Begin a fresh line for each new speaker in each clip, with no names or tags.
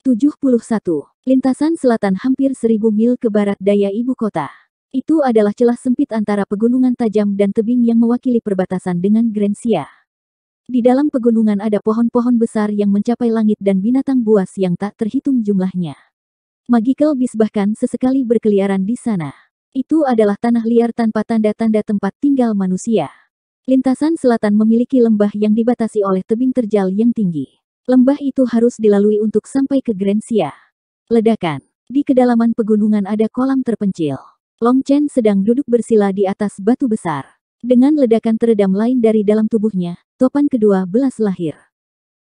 71. Lintasan selatan hampir seribu mil ke barat daya ibu kota. Itu adalah celah sempit antara pegunungan tajam dan tebing yang mewakili perbatasan dengan Grensia. Di dalam pegunungan ada pohon-pohon besar yang mencapai langit dan binatang buas yang tak terhitung jumlahnya. Magical Beast bahkan sesekali berkeliaran di sana. Itu adalah tanah liar tanpa tanda-tanda tempat tinggal manusia. Lintasan selatan memiliki lembah yang dibatasi oleh tebing terjal yang tinggi. Lembah itu harus dilalui untuk sampai ke Grensia. Ledakan. Di kedalaman pegunungan ada kolam terpencil. Long Chen sedang duduk bersila di atas batu besar. Dengan ledakan teredam lain dari dalam tubuhnya, topan kedua belas lahir.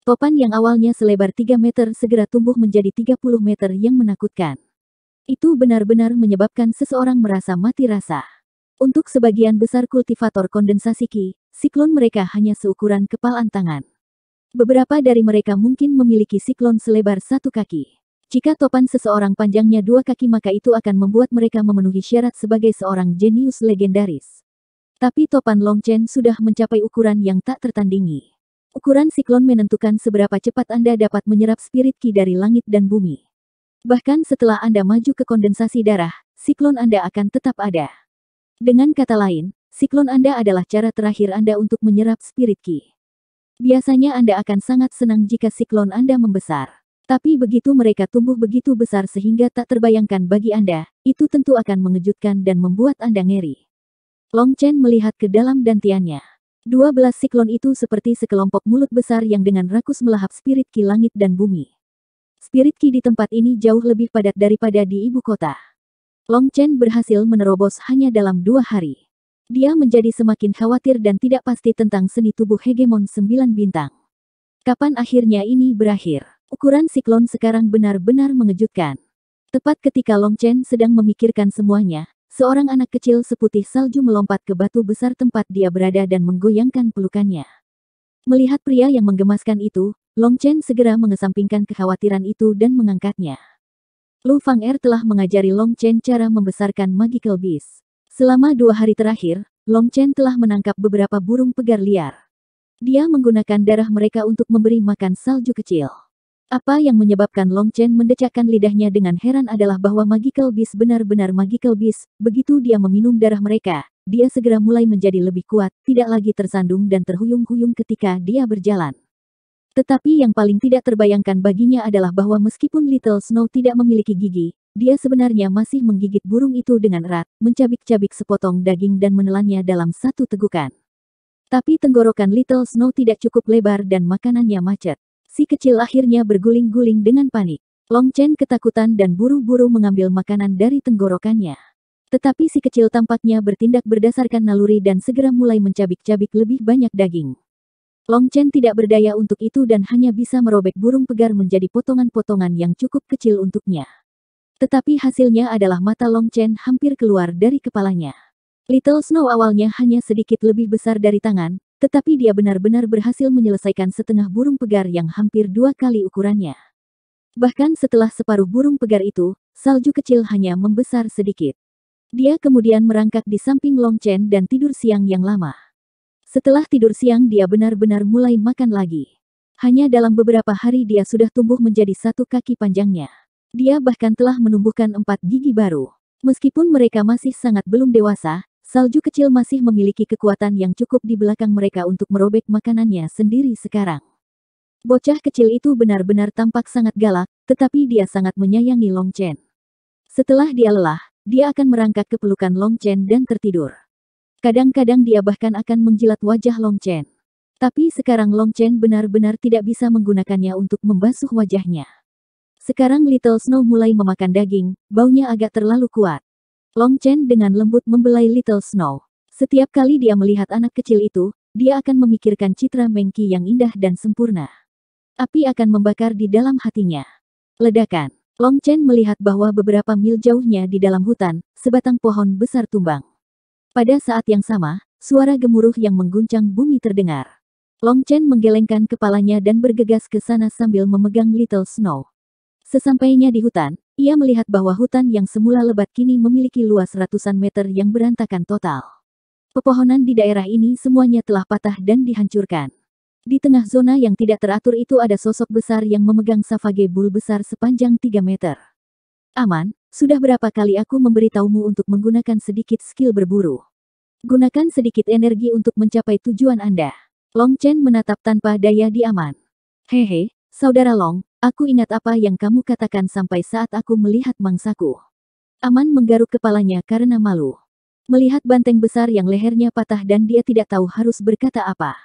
Topan yang awalnya selebar 3 meter segera tumbuh menjadi 30 meter yang menakutkan. Itu benar-benar menyebabkan seseorang merasa mati rasa. Untuk sebagian besar kultivator kondensasi Ki, siklon mereka hanya seukuran kepalan tangan. Beberapa dari mereka mungkin memiliki siklon selebar satu kaki. Jika topan seseorang panjangnya dua kaki maka itu akan membuat mereka memenuhi syarat sebagai seorang jenius legendaris. Tapi topan Long Chen sudah mencapai ukuran yang tak tertandingi. Ukuran siklon menentukan seberapa cepat Anda dapat menyerap spirit ki dari langit dan bumi. Bahkan setelah Anda maju ke kondensasi darah, siklon Anda akan tetap ada. Dengan kata lain, siklon Anda adalah cara terakhir Anda untuk menyerap spirit ki. Biasanya Anda akan sangat senang jika siklon Anda membesar. Tapi begitu mereka tumbuh begitu besar sehingga tak terbayangkan bagi Anda, itu tentu akan mengejutkan dan membuat Anda ngeri. Long Chen melihat ke dalam dantiannya. Dua belas siklon itu seperti sekelompok mulut besar yang dengan rakus melahap spirit ki langit dan bumi. Spirit ki di tempat ini jauh lebih padat daripada di ibu kota. Long Chen berhasil menerobos hanya dalam dua hari. Dia menjadi semakin khawatir dan tidak pasti tentang seni tubuh hegemon sembilan bintang. Kapan akhirnya ini berakhir? Ukuran siklon sekarang benar-benar mengejutkan. Tepat ketika Long Chen sedang memikirkan semuanya, seorang anak kecil seputih salju melompat ke batu besar tempat dia berada dan menggoyangkan pelukannya. Melihat pria yang menggemaskan itu, Long Chen segera mengesampingkan kekhawatiran itu dan mengangkatnya. Lu Fang Er telah mengajari Long Chen cara membesarkan magical beast. Selama dua hari terakhir, Long Chen telah menangkap beberapa burung pegar liar. Dia menggunakan darah mereka untuk memberi makan salju kecil. Apa yang menyebabkan Long Chen mendecakkan lidahnya dengan heran adalah bahwa Magical Beast benar-benar Magical Beast, begitu dia meminum darah mereka, dia segera mulai menjadi lebih kuat, tidak lagi tersandung dan terhuyung-huyung ketika dia berjalan. Tetapi yang paling tidak terbayangkan baginya adalah bahwa meskipun Little Snow tidak memiliki gigi, dia sebenarnya masih menggigit burung itu dengan erat, mencabik-cabik sepotong daging dan menelannya dalam satu tegukan. Tapi tenggorokan Little Snow tidak cukup lebar dan makanannya macet. Si kecil akhirnya berguling-guling dengan panik. Long Chen ketakutan dan buru-buru mengambil makanan dari tenggorokannya. Tetapi si kecil tampaknya bertindak berdasarkan naluri dan segera mulai mencabik-cabik lebih banyak daging. Long Chen tidak berdaya untuk itu dan hanya bisa merobek burung pegar menjadi potongan-potongan yang cukup kecil untuknya. Tetapi hasilnya adalah mata Long Chen hampir keluar dari kepalanya. Little Snow awalnya hanya sedikit lebih besar dari tangan, tetapi dia benar-benar berhasil menyelesaikan setengah burung pegar yang hampir dua kali ukurannya. Bahkan setelah separuh burung pegar itu, salju kecil hanya membesar sedikit. Dia kemudian merangkak di samping Long Chen dan tidur siang yang lama. Setelah tidur siang dia benar-benar mulai makan lagi. Hanya dalam beberapa hari dia sudah tumbuh menjadi satu kaki panjangnya. Dia bahkan telah menumbuhkan empat gigi baru. Meskipun mereka masih sangat belum dewasa, salju kecil masih memiliki kekuatan yang cukup di belakang mereka untuk merobek makanannya sendiri sekarang. Bocah kecil itu benar-benar tampak sangat galak, tetapi dia sangat menyayangi Long Chen. Setelah dia lelah, dia akan merangkak ke pelukan Long Chen dan tertidur. Kadang-kadang dia bahkan akan menjilat wajah Long Chen. Tapi sekarang Long Chen benar-benar tidak bisa menggunakannya untuk membasuh wajahnya. Sekarang Little Snow mulai memakan daging, baunya agak terlalu kuat. Long Chen dengan lembut membelai Little Snow. Setiap kali dia melihat anak kecil itu, dia akan memikirkan citra Mengki yang indah dan sempurna. Api akan membakar di dalam hatinya. Ledakan. Long Chen melihat bahwa beberapa mil jauhnya di dalam hutan, sebatang pohon besar tumbang. Pada saat yang sama, suara gemuruh yang mengguncang bumi terdengar. Long Chen menggelengkan kepalanya dan bergegas ke sana sambil memegang Little Snow. Sesampainya di hutan, ia melihat bahwa hutan yang semula lebat kini memiliki luas ratusan meter yang berantakan total. Pepohonan di daerah ini semuanya telah patah dan dihancurkan. Di tengah zona yang tidak teratur itu ada sosok besar yang memegang savage bull besar sepanjang 3 meter. Aman, sudah berapa kali aku memberitahumu untuk menggunakan sedikit skill berburu. Gunakan sedikit energi untuk mencapai tujuan Anda. Long Chen menatap tanpa daya di Aman. Hehe, Saudara Long, aku ingat apa yang kamu katakan sampai saat aku melihat mangsaku. Aman menggaruk kepalanya karena malu. Melihat banteng besar yang lehernya patah dan dia tidak tahu harus berkata apa.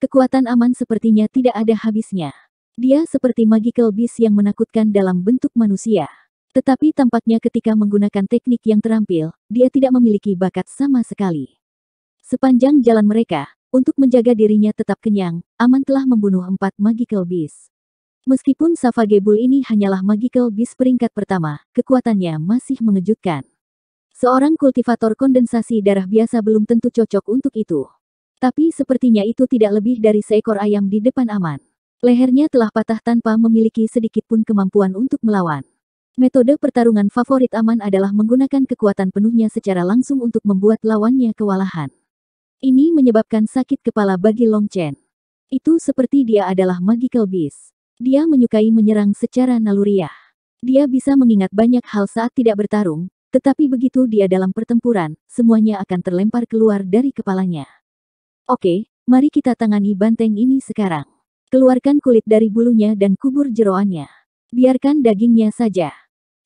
Kekuatan Aman sepertinya tidak ada habisnya. Dia seperti magical beast yang menakutkan dalam bentuk manusia. Tetapi tampaknya ketika menggunakan teknik yang terampil, dia tidak memiliki bakat sama sekali. Sepanjang jalan mereka, untuk menjaga dirinya tetap kenyang, Aman telah membunuh empat Magical Beast. Meskipun Bull ini hanyalah Magical Beast peringkat pertama, kekuatannya masih mengejutkan. Seorang kultivator kondensasi darah biasa belum tentu cocok untuk itu. Tapi sepertinya itu tidak lebih dari seekor ayam di depan Aman. Lehernya telah patah tanpa memiliki sedikitpun kemampuan untuk melawan. Metode pertarungan favorit Aman adalah menggunakan kekuatan penuhnya secara langsung untuk membuat lawannya kewalahan. Ini menyebabkan sakit kepala bagi Long Chen. Itu seperti dia adalah magical beast. Dia menyukai menyerang secara naluriah. Dia bisa mengingat banyak hal saat tidak bertarung, tetapi begitu dia dalam pertempuran, semuanya akan terlempar keluar dari kepalanya. Oke, mari kita tangani banteng ini sekarang. Keluarkan kulit dari bulunya dan kubur jeroannya. Biarkan dagingnya saja.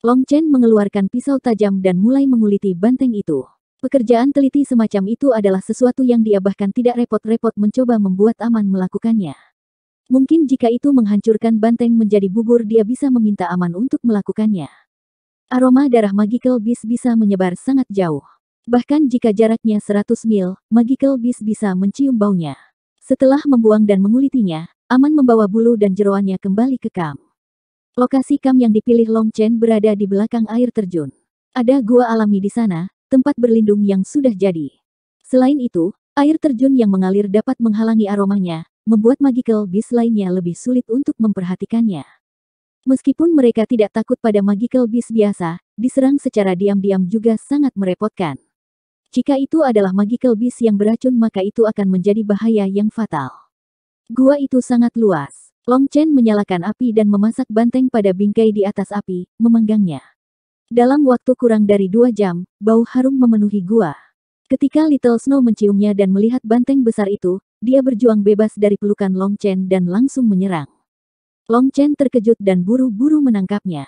Long Chen mengeluarkan pisau tajam dan mulai menguliti banteng itu. Pekerjaan teliti semacam itu adalah sesuatu yang dia bahkan tidak repot-repot mencoba membuat Aman melakukannya. Mungkin jika itu menghancurkan banteng menjadi bubur dia bisa meminta Aman untuk melakukannya. Aroma darah Magical Beast bisa menyebar sangat jauh. Bahkan jika jaraknya 100 mil, Magical Beast bisa mencium baunya. Setelah membuang dan mengulitinya, Aman membawa bulu dan jeroannya kembali ke kam. Lokasi kam yang dipilih Long Chen berada di belakang air terjun. Ada gua alami di sana, tempat berlindung yang sudah jadi. Selain itu, air terjun yang mengalir dapat menghalangi aromanya, membuat magical beast lainnya lebih sulit untuk memperhatikannya. Meskipun mereka tidak takut pada magical beast biasa, diserang secara diam-diam juga sangat merepotkan. Jika itu adalah magical beast yang beracun maka itu akan menjadi bahaya yang fatal. Gua itu sangat luas. Long Chen menyalakan api dan memasak banteng pada bingkai di atas api, memanggangnya. Dalam waktu kurang dari dua jam, bau harum memenuhi gua. Ketika Little Snow menciumnya dan melihat banteng besar itu, dia berjuang bebas dari pelukan Long Chen dan langsung menyerang. Long Chen terkejut dan buru-buru menangkapnya.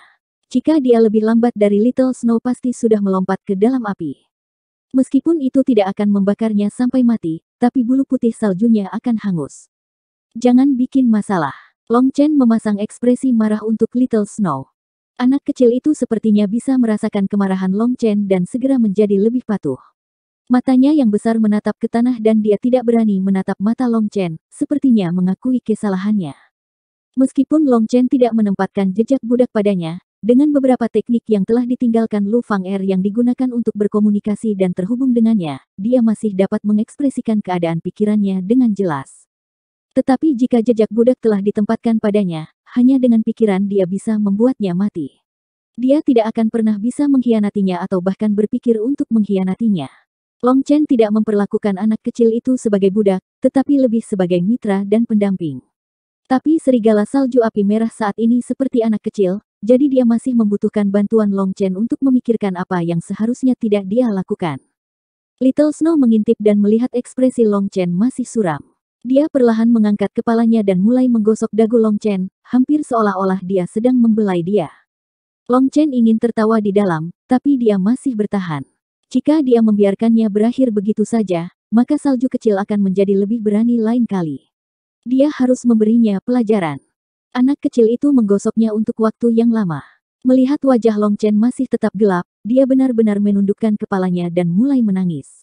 Jika dia lebih lambat dari Little Snow pasti sudah melompat ke dalam api. Meskipun itu tidak akan membakarnya sampai mati, tapi bulu putih saljunya akan hangus. Jangan bikin masalah. Long Chen memasang ekspresi marah untuk Little Snow. Anak kecil itu sepertinya bisa merasakan kemarahan Long Chen dan segera menjadi lebih patuh. Matanya yang besar menatap ke tanah dan dia tidak berani menatap mata Long Chen, sepertinya mengakui kesalahannya. Meskipun Long Chen tidak menempatkan jejak budak padanya, dengan beberapa teknik yang telah ditinggalkan Lu Fang Er yang digunakan untuk berkomunikasi dan terhubung dengannya, dia masih dapat mengekspresikan keadaan pikirannya dengan jelas. Tetapi jika jejak budak telah ditempatkan padanya, hanya dengan pikiran dia bisa membuatnya mati. Dia tidak akan pernah bisa mengkhianatinya atau bahkan berpikir untuk mengkhianatinya. Long Chen tidak memperlakukan anak kecil itu sebagai budak, tetapi lebih sebagai mitra dan pendamping. Tapi serigala salju api merah saat ini seperti anak kecil, jadi dia masih membutuhkan bantuan Long Chen untuk memikirkan apa yang seharusnya tidak dia lakukan. Little Snow mengintip dan melihat ekspresi Long Chen masih suram. Dia perlahan mengangkat kepalanya dan mulai menggosok dagu Long Chen, hampir seolah-olah dia sedang membelai dia. Long Chen ingin tertawa di dalam, tapi dia masih bertahan. Jika dia membiarkannya berakhir begitu saja, maka salju kecil akan menjadi lebih berani lain kali. Dia harus memberinya pelajaran. Anak kecil itu menggosoknya untuk waktu yang lama. Melihat wajah Long Chen masih tetap gelap, dia benar-benar menundukkan kepalanya dan mulai menangis.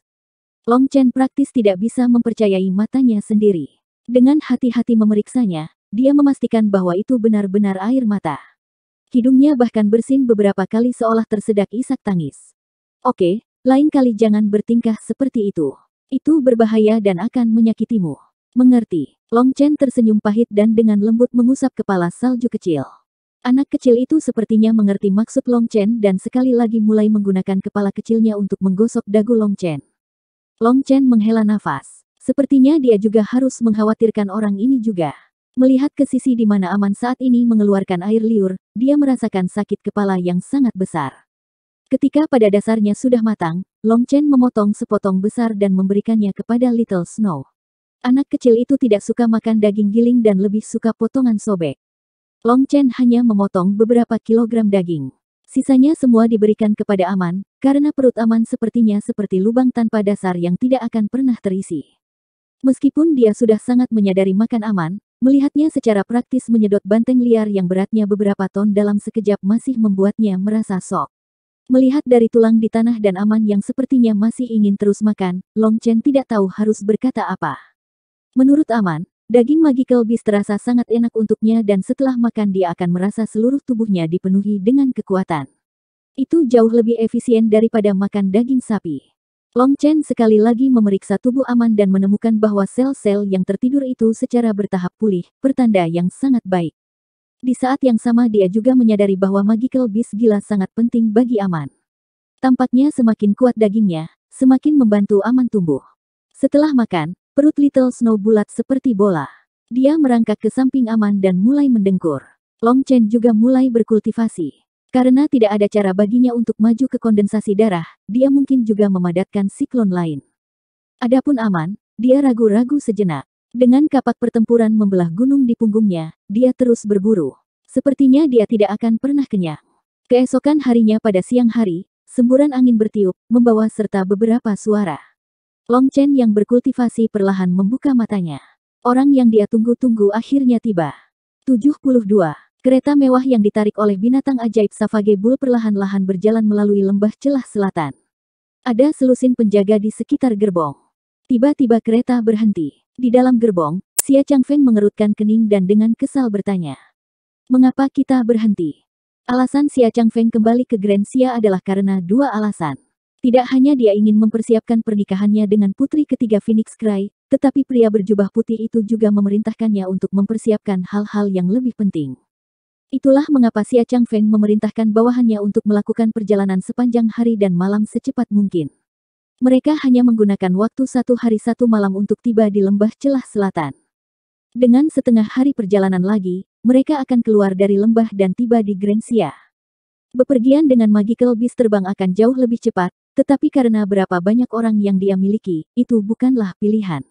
Long Chen praktis tidak bisa mempercayai matanya sendiri. Dengan hati-hati memeriksanya, dia memastikan bahwa itu benar-benar air mata. Hidungnya bahkan bersin beberapa kali seolah tersedak isak tangis. Oke, lain kali jangan bertingkah seperti itu. Itu berbahaya dan akan menyakitimu. Mengerti, Long Chen tersenyum pahit dan dengan lembut mengusap kepala salju kecil. Anak kecil itu sepertinya mengerti maksud Long Chen dan sekali lagi mulai menggunakan kepala kecilnya untuk menggosok dagu Long Chen. Long Chen menghela nafas. Sepertinya dia juga harus mengkhawatirkan orang ini juga. Melihat ke sisi di mana Aman saat ini mengeluarkan air liur, dia merasakan sakit kepala yang sangat besar. Ketika pada dasarnya sudah matang, Long Chen memotong sepotong besar dan memberikannya kepada Little Snow. Anak kecil itu tidak suka makan daging giling dan lebih suka potongan sobek. Long Chen hanya memotong beberapa kilogram daging. Sisanya semua diberikan kepada Aman, karena perut Aman sepertinya seperti lubang tanpa dasar yang tidak akan pernah terisi. Meskipun dia sudah sangat menyadari makan Aman, Melihatnya secara praktis menyedot banteng liar yang beratnya beberapa ton dalam sekejap masih membuatnya merasa sok. Melihat dari tulang di tanah dan aman yang sepertinya masih ingin terus makan, Long Chen tidak tahu harus berkata apa. Menurut Aman, daging magical beast terasa sangat enak untuknya dan setelah makan dia akan merasa seluruh tubuhnya dipenuhi dengan kekuatan. Itu jauh lebih efisien daripada makan daging sapi. Long Chen sekali lagi memeriksa tubuh Aman dan menemukan bahwa sel-sel yang tertidur itu secara bertahap pulih, pertanda yang sangat baik. Di saat yang sama dia juga menyadari bahwa magical beast gila sangat penting bagi Aman. Tampaknya semakin kuat dagingnya, semakin membantu Aman tumbuh. Setelah makan, perut Little Snow bulat seperti bola. Dia merangkak ke samping Aman dan mulai mendengkur. Long Chen juga mulai berkultivasi. Karena tidak ada cara baginya untuk maju ke kondensasi darah, dia mungkin juga memadatkan siklon lain. Adapun aman, dia ragu-ragu sejenak. Dengan kapak pertempuran membelah gunung di punggungnya, dia terus berburu. Sepertinya dia tidak akan pernah kenyang. Keesokan harinya pada siang hari, semburan angin bertiup, membawa serta beberapa suara. Long Chen yang berkultivasi perlahan membuka matanya. Orang yang dia tunggu-tunggu akhirnya tiba. 72. Kereta mewah yang ditarik oleh binatang ajaib Savage Bull perlahan-lahan berjalan melalui lembah celah selatan. Ada selusin penjaga di sekitar gerbong. Tiba-tiba kereta berhenti. Di dalam gerbong, Xia Feng mengerutkan kening dan dengan kesal bertanya. Mengapa kita berhenti? Alasan Xia Feng kembali ke Grand Xia adalah karena dua alasan. Tidak hanya dia ingin mempersiapkan pernikahannya dengan putri ketiga Phoenix Cry, tetapi pria berjubah putih itu juga memerintahkannya untuk mempersiapkan hal-hal yang lebih penting. Itulah mengapa Xia Feng memerintahkan bawahannya untuk melakukan perjalanan sepanjang hari dan malam secepat mungkin. Mereka hanya menggunakan waktu satu hari satu malam untuk tiba di lembah celah selatan. Dengan setengah hari perjalanan lagi, mereka akan keluar dari lembah dan tiba di Grensia. Bepergian dengan magical beast terbang akan jauh lebih cepat, tetapi karena berapa banyak orang yang dia miliki, itu bukanlah pilihan.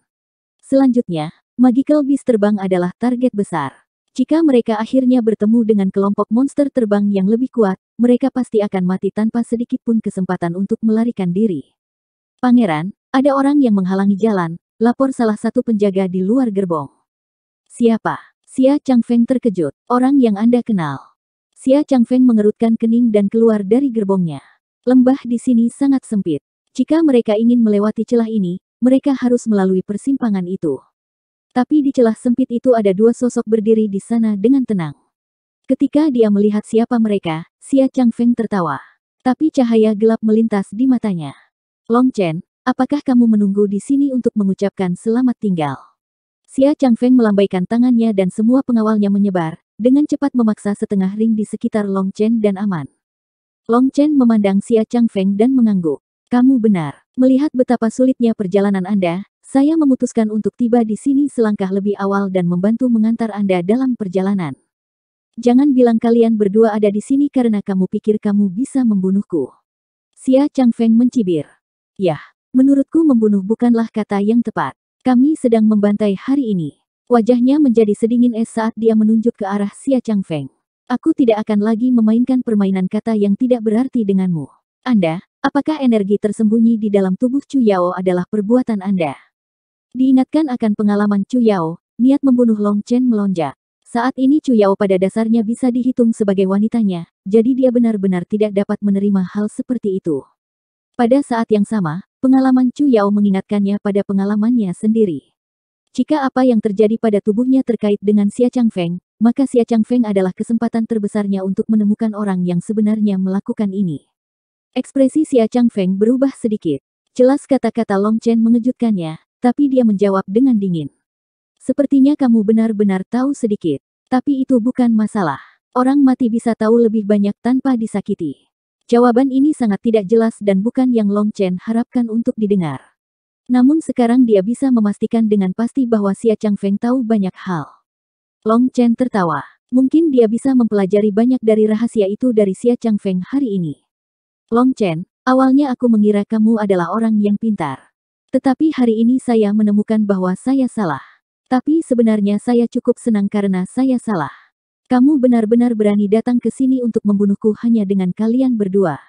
Selanjutnya, magical beast terbang adalah target besar. Jika mereka akhirnya bertemu dengan kelompok monster terbang yang lebih kuat, mereka pasti akan mati tanpa sedikit pun kesempatan untuk melarikan diri. Pangeran, ada orang yang menghalangi jalan, lapor salah satu penjaga di luar gerbong. Siapa? Xia Feng terkejut, orang yang Anda kenal. Xia Feng mengerutkan kening dan keluar dari gerbongnya. Lembah di sini sangat sempit. Jika mereka ingin melewati celah ini, mereka harus melalui persimpangan itu. Tapi di celah sempit itu ada dua sosok berdiri di sana dengan tenang. Ketika dia melihat siapa mereka, Xia Chang Feng tertawa. Tapi cahaya gelap melintas di matanya. Long Chen, apakah kamu menunggu di sini untuk mengucapkan selamat tinggal? Xia Chang Feng melambaikan tangannya dan semua pengawalnya menyebar, dengan cepat memaksa setengah ring di sekitar Long Chen dan Aman. Long Chen memandang Xia Chang Feng dan mengangguk. Kamu benar. Melihat betapa sulitnya perjalanan Anda, saya memutuskan untuk tiba di sini selangkah lebih awal dan membantu mengantar Anda dalam perjalanan. Jangan bilang kalian berdua ada di sini karena kamu pikir kamu bisa membunuhku. Xia Feng mencibir. Yah, menurutku membunuh bukanlah kata yang tepat. Kami sedang membantai hari ini. Wajahnya menjadi sedingin es saat dia menunjuk ke arah Xia Feng. Aku tidak akan lagi memainkan permainan kata yang tidak berarti denganmu. Anda, apakah energi tersembunyi di dalam tubuh Chu Yao adalah perbuatan Anda? Diingatkan akan pengalaman Chu Yao, niat membunuh Long Chen melonjak. Saat ini Chu Yao pada dasarnya bisa dihitung sebagai wanitanya, jadi dia benar-benar tidak dapat menerima hal seperti itu. Pada saat yang sama, pengalaman Chu Yao mengingatkannya pada pengalamannya sendiri. Jika apa yang terjadi pada tubuhnya terkait dengan Xia Feng, maka Xia Feng adalah kesempatan terbesarnya untuk menemukan orang yang sebenarnya melakukan ini. Ekspresi Xia Feng berubah sedikit. Jelas kata-kata Long Chen mengejutkannya, tapi dia menjawab dengan dingin. Sepertinya kamu benar-benar tahu sedikit. Tapi itu bukan masalah. Orang mati bisa tahu lebih banyak tanpa disakiti. Jawaban ini sangat tidak jelas dan bukan yang Long Chen harapkan untuk didengar. Namun sekarang dia bisa memastikan dengan pasti bahwa Xia Chang Feng tahu banyak hal. Long Chen tertawa. Mungkin dia bisa mempelajari banyak dari rahasia itu dari Xia Chang Feng hari ini. Long Chen, awalnya aku mengira kamu adalah orang yang pintar. Tetapi hari ini saya menemukan bahwa saya salah. Tapi sebenarnya saya cukup senang karena saya salah. Kamu benar-benar berani datang ke sini untuk membunuhku hanya dengan kalian berdua.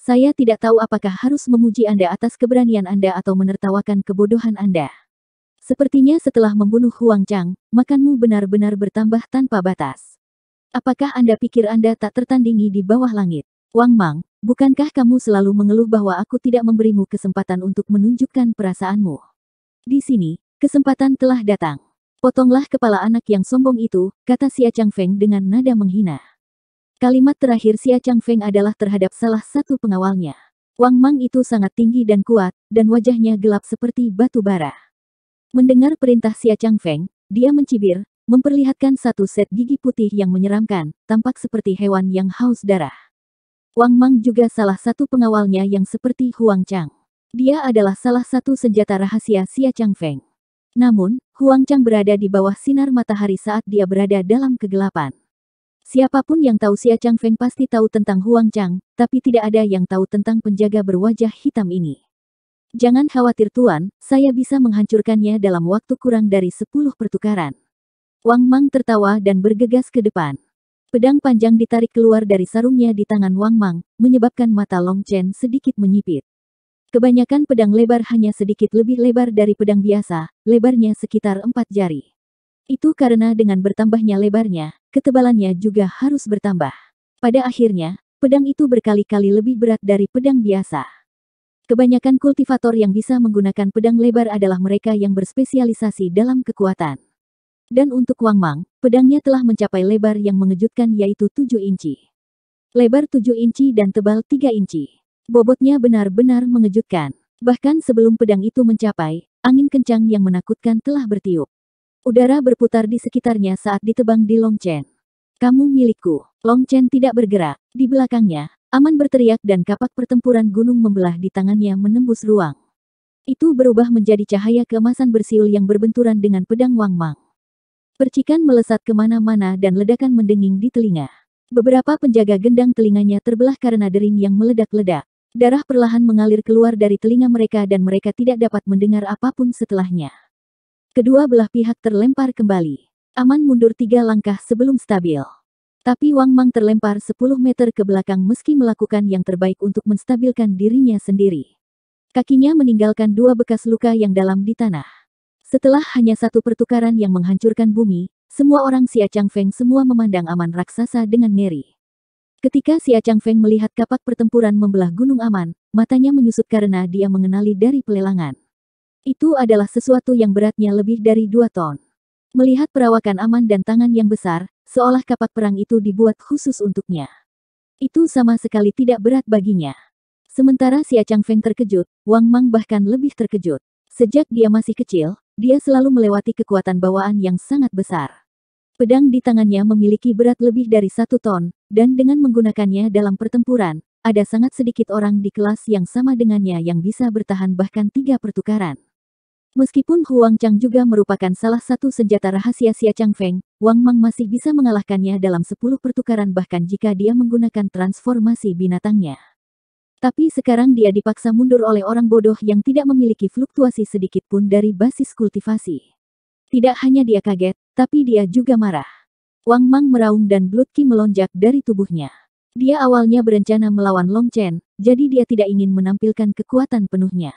Saya tidak tahu apakah harus memuji Anda atas keberanian Anda atau menertawakan kebodohan Anda. Sepertinya setelah membunuh Huang Chang, makanmu benar-benar bertambah tanpa batas. Apakah Anda pikir Anda tak tertandingi di bawah langit? Wang Mang, bukankah kamu selalu mengeluh bahwa aku tidak memberimu kesempatan untuk menunjukkan perasaanmu? Di sini, kesempatan telah datang. Potonglah kepala anak yang sombong itu, kata Xia Feng dengan nada menghina. Kalimat terakhir Xia Feng adalah terhadap salah satu pengawalnya. Wang Mang itu sangat tinggi dan kuat, dan wajahnya gelap seperti batu bara. Mendengar perintah Xia Feng, dia mencibir, memperlihatkan satu set gigi putih yang menyeramkan, tampak seperti hewan yang haus darah. Wang Mang juga salah satu pengawalnya yang seperti Huang Chang. Dia adalah salah satu senjata rahasia Xia Chang Feng. Namun, Huang Chang berada di bawah sinar matahari saat dia berada dalam kegelapan. Siapapun yang tahu Xia Chang Feng pasti tahu tentang Huang Chang, tapi tidak ada yang tahu tentang penjaga berwajah hitam ini. Jangan khawatir tuan, saya bisa menghancurkannya dalam waktu kurang dari 10 pertukaran. Wang Mang tertawa dan bergegas ke depan. Pedang panjang ditarik keluar dari sarungnya di tangan Wang Mang, menyebabkan mata Long Chen sedikit menyipit. Kebanyakan pedang lebar hanya sedikit lebih lebar dari pedang biasa, lebarnya sekitar empat jari. Itu karena dengan bertambahnya lebarnya, ketebalannya juga harus bertambah. Pada akhirnya, pedang itu berkali-kali lebih berat dari pedang biasa. Kebanyakan kultivator yang bisa menggunakan pedang lebar adalah mereka yang berspesialisasi dalam kekuatan. Dan untuk Wang Mang, Pedangnya telah mencapai lebar yang mengejutkan yaitu 7 inci. Lebar 7 inci dan tebal 3 inci. Bobotnya benar-benar mengejutkan. Bahkan sebelum pedang itu mencapai, angin kencang yang menakutkan telah bertiup. Udara berputar di sekitarnya saat ditebang di Long Chen. Kamu milikku. Long Chen tidak bergerak. Di belakangnya, Aman berteriak dan kapak pertempuran gunung membelah di tangannya menembus ruang. Itu berubah menjadi cahaya keemasan bersiul yang berbenturan dengan pedang Wang Mang. Percikan melesat kemana-mana dan ledakan mendenging di telinga. Beberapa penjaga gendang telinganya terbelah karena dering yang meledak-ledak. Darah perlahan mengalir keluar dari telinga mereka dan mereka tidak dapat mendengar apapun setelahnya. Kedua belah pihak terlempar kembali. Aman mundur tiga langkah sebelum stabil. Tapi Wang Mang terlempar 10 meter ke belakang meski melakukan yang terbaik untuk menstabilkan dirinya sendiri. Kakinya meninggalkan dua bekas luka yang dalam di tanah. Setelah hanya satu pertukaran yang menghancurkan bumi, semua orang Xia Feng semua memandang Aman raksasa dengan ngeri. Ketika Xia Feng melihat kapak pertempuran membelah Gunung Aman, matanya menyusut karena dia mengenali dari pelelangan. Itu adalah sesuatu yang beratnya lebih dari dua ton. Melihat perawakan Aman dan tangan yang besar, seolah kapak perang itu dibuat khusus untuknya. Itu sama sekali tidak berat baginya. Sementara Xia Feng terkejut, Wang Mang bahkan lebih terkejut. Sejak dia masih kecil, dia selalu melewati kekuatan bawaan yang sangat besar. Pedang di tangannya memiliki berat lebih dari satu ton, dan dengan menggunakannya dalam pertempuran, ada sangat sedikit orang di kelas yang sama dengannya yang bisa bertahan bahkan tiga pertukaran. Meskipun Huang Chang juga merupakan salah satu senjata rahasia Xia Chang Feng, Wang Mang masih bisa mengalahkannya dalam sepuluh pertukaran bahkan jika dia menggunakan transformasi binatangnya. Tapi sekarang dia dipaksa mundur oleh orang bodoh yang tidak memiliki fluktuasi sedikit pun dari basis kultivasi. Tidak hanya dia kaget, tapi dia juga marah. Wang Mang meraung dan Blood ki melonjak dari tubuhnya. Dia awalnya berencana melawan Long Chen, jadi dia tidak ingin menampilkan kekuatan penuhnya.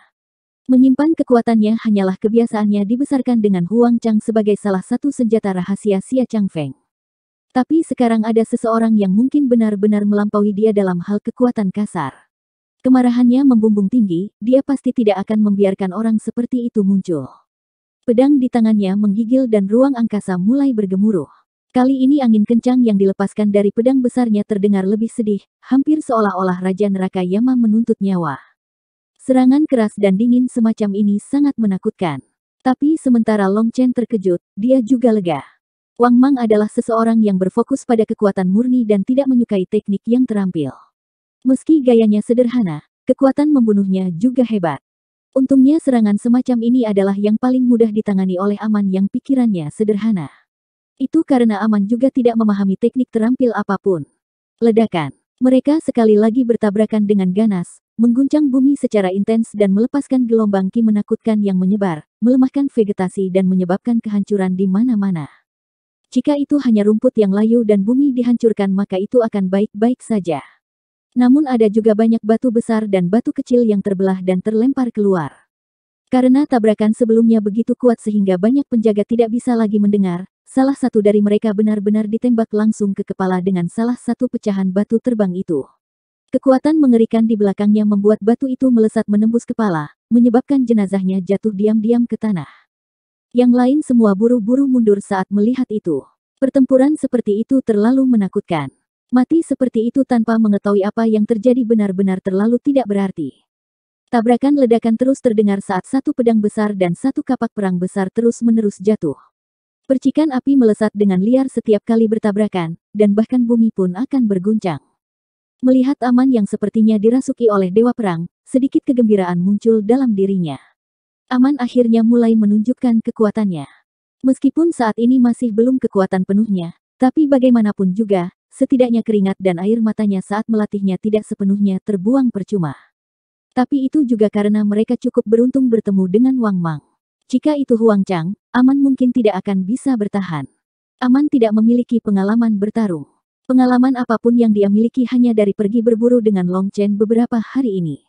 Menyimpan kekuatannya hanyalah kebiasaannya dibesarkan dengan Huang Chang sebagai salah satu senjata rahasia Xia Chang Feng. Tapi sekarang ada seseorang yang mungkin benar-benar melampaui dia dalam hal kekuatan kasar. Kemarahannya membumbung tinggi, dia pasti tidak akan membiarkan orang seperti itu muncul. Pedang di tangannya menggigil dan ruang angkasa mulai bergemuruh. Kali ini angin kencang yang dilepaskan dari pedang besarnya terdengar lebih sedih, hampir seolah-olah Raja Neraka Yama menuntut nyawa. Serangan keras dan dingin semacam ini sangat menakutkan. Tapi sementara Long Chen terkejut, dia juga lega. Wang Mang adalah seseorang yang berfokus pada kekuatan murni dan tidak menyukai teknik yang terampil. Meski gayanya sederhana, kekuatan membunuhnya juga hebat. Untungnya serangan semacam ini adalah yang paling mudah ditangani oleh Aman yang pikirannya sederhana. Itu karena Aman juga tidak memahami teknik terampil apapun. Ledakan. Mereka sekali lagi bertabrakan dengan ganas, mengguncang bumi secara intens dan melepaskan gelombang ki menakutkan yang menyebar, melemahkan vegetasi dan menyebabkan kehancuran di mana-mana. Jika itu hanya rumput yang layu dan bumi dihancurkan maka itu akan baik-baik saja. Namun ada juga banyak batu besar dan batu kecil yang terbelah dan terlempar keluar. Karena tabrakan sebelumnya begitu kuat sehingga banyak penjaga tidak bisa lagi mendengar, salah satu dari mereka benar-benar ditembak langsung ke kepala dengan salah satu pecahan batu terbang itu. Kekuatan mengerikan di belakangnya membuat batu itu melesat menembus kepala, menyebabkan jenazahnya jatuh diam-diam ke tanah. Yang lain semua buru-buru mundur saat melihat itu. Pertempuran seperti itu terlalu menakutkan. Mati seperti itu tanpa mengetahui apa yang terjadi benar-benar terlalu tidak berarti. Tabrakan ledakan terus terdengar saat satu pedang besar dan satu kapak perang besar terus-menerus jatuh. Percikan api melesat dengan liar setiap kali bertabrakan, dan bahkan bumi pun akan berguncang. Melihat Aman yang sepertinya dirasuki oleh Dewa Perang, sedikit kegembiraan muncul dalam dirinya. Aman akhirnya mulai menunjukkan kekuatannya. Meskipun saat ini masih belum kekuatan penuhnya, tapi bagaimanapun juga, setidaknya keringat dan air matanya saat melatihnya tidak sepenuhnya terbuang percuma. Tapi itu juga karena mereka cukup beruntung bertemu dengan Wang Mang. Jika itu Huang Chang, Aman mungkin tidak akan bisa bertahan. Aman tidak memiliki pengalaman bertarung. Pengalaman apapun yang dia miliki hanya dari pergi berburu dengan Long Chen beberapa hari ini.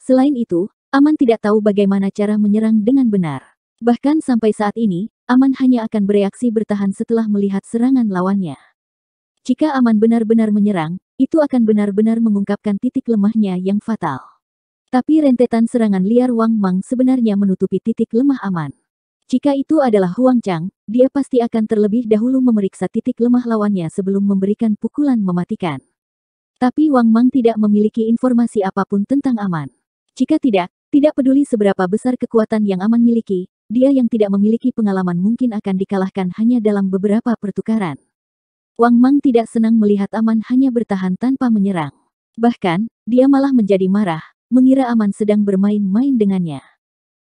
Selain itu, Aman tidak tahu bagaimana cara menyerang dengan benar. Bahkan sampai saat ini, Aman hanya akan bereaksi bertahan setelah melihat serangan lawannya. Jika Aman benar-benar menyerang, itu akan benar-benar mengungkapkan titik lemahnya yang fatal. Tapi rentetan serangan liar Wang Mang sebenarnya menutupi titik lemah Aman. Jika itu adalah Huang Chang, dia pasti akan terlebih dahulu memeriksa titik lemah lawannya sebelum memberikan pukulan mematikan. Tapi Wang Mang tidak memiliki informasi apapun tentang Aman. Jika tidak, tidak peduli seberapa besar kekuatan yang Aman miliki, dia yang tidak memiliki pengalaman mungkin akan dikalahkan hanya dalam beberapa pertukaran. Wang Mang tidak senang melihat Aman hanya bertahan tanpa menyerang. Bahkan, dia malah menjadi marah, mengira Aman sedang bermain-main dengannya.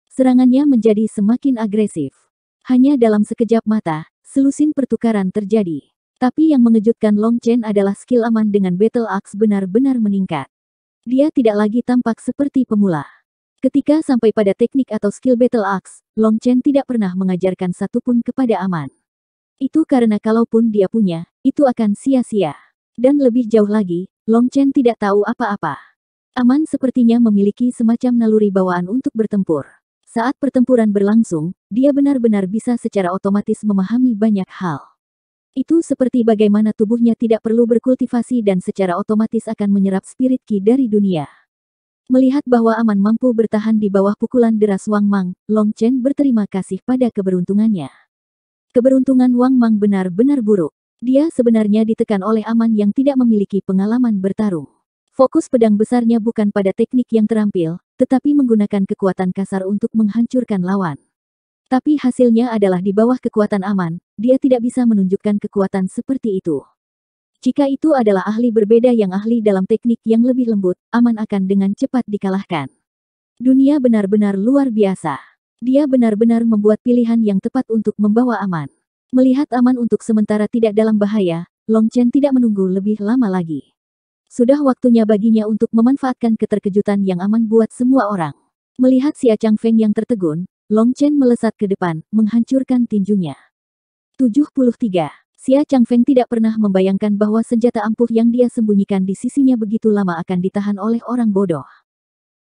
Serangannya menjadi semakin agresif. Hanya dalam sekejap mata, selusin pertukaran terjadi. Tapi yang mengejutkan Long Chen adalah skill Aman dengan Battle Axe benar-benar meningkat. Dia tidak lagi tampak seperti pemula. Ketika sampai pada teknik atau skill Battle Axe, Long Chen tidak pernah mengajarkan satupun kepada Aman. Itu karena kalaupun dia punya, itu akan sia-sia. Dan lebih jauh lagi, Long Chen tidak tahu apa-apa. Aman sepertinya memiliki semacam naluri bawaan untuk bertempur. Saat pertempuran berlangsung, dia benar-benar bisa secara otomatis memahami banyak hal. Itu seperti bagaimana tubuhnya tidak perlu berkultivasi dan secara otomatis akan menyerap spirit ki dari dunia. Melihat bahwa Aman mampu bertahan di bawah pukulan deras Wang Mang, Long Chen berterima kasih pada keberuntungannya. Keberuntungan Wang Mang benar-benar buruk. Dia sebenarnya ditekan oleh Aman yang tidak memiliki pengalaman bertarung. Fokus pedang besarnya bukan pada teknik yang terampil, tetapi menggunakan kekuatan kasar untuk menghancurkan lawan. Tapi hasilnya adalah di bawah kekuatan Aman, dia tidak bisa menunjukkan kekuatan seperti itu. Jika itu adalah ahli berbeda yang ahli dalam teknik yang lebih lembut, aman akan dengan cepat dikalahkan. Dunia benar-benar luar biasa. Dia benar-benar membuat pilihan yang tepat untuk membawa Aman. Melihat Aman untuk sementara tidak dalam bahaya, Long Chen tidak menunggu lebih lama lagi. Sudah waktunya baginya untuk memanfaatkan keterkejutan yang Aman buat semua orang. Melihat si Acang Feng yang tertegun, Long Chen melesat ke depan, menghancurkan tinjunya. 73. Xia Feng tidak pernah membayangkan bahwa senjata ampuh yang dia sembunyikan di sisinya begitu lama akan ditahan oleh orang bodoh.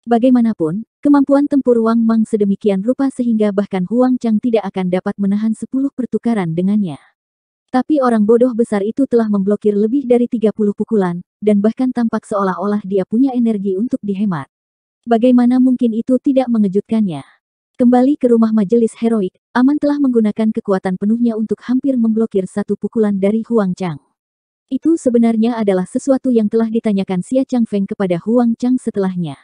Bagaimanapun, kemampuan tempur Wang Mang sedemikian rupa sehingga bahkan Huang Chang tidak akan dapat menahan sepuluh pertukaran dengannya. Tapi orang bodoh besar itu telah memblokir lebih dari 30 pukulan, dan bahkan tampak seolah-olah dia punya energi untuk dihemat. Bagaimana mungkin itu tidak mengejutkannya? Kembali ke rumah majelis heroik, Aman telah menggunakan kekuatan penuhnya untuk hampir memblokir satu pukulan dari Huang Chang. Itu sebenarnya adalah sesuatu yang telah ditanyakan Xia Chang Feng kepada Huang Chang setelahnya.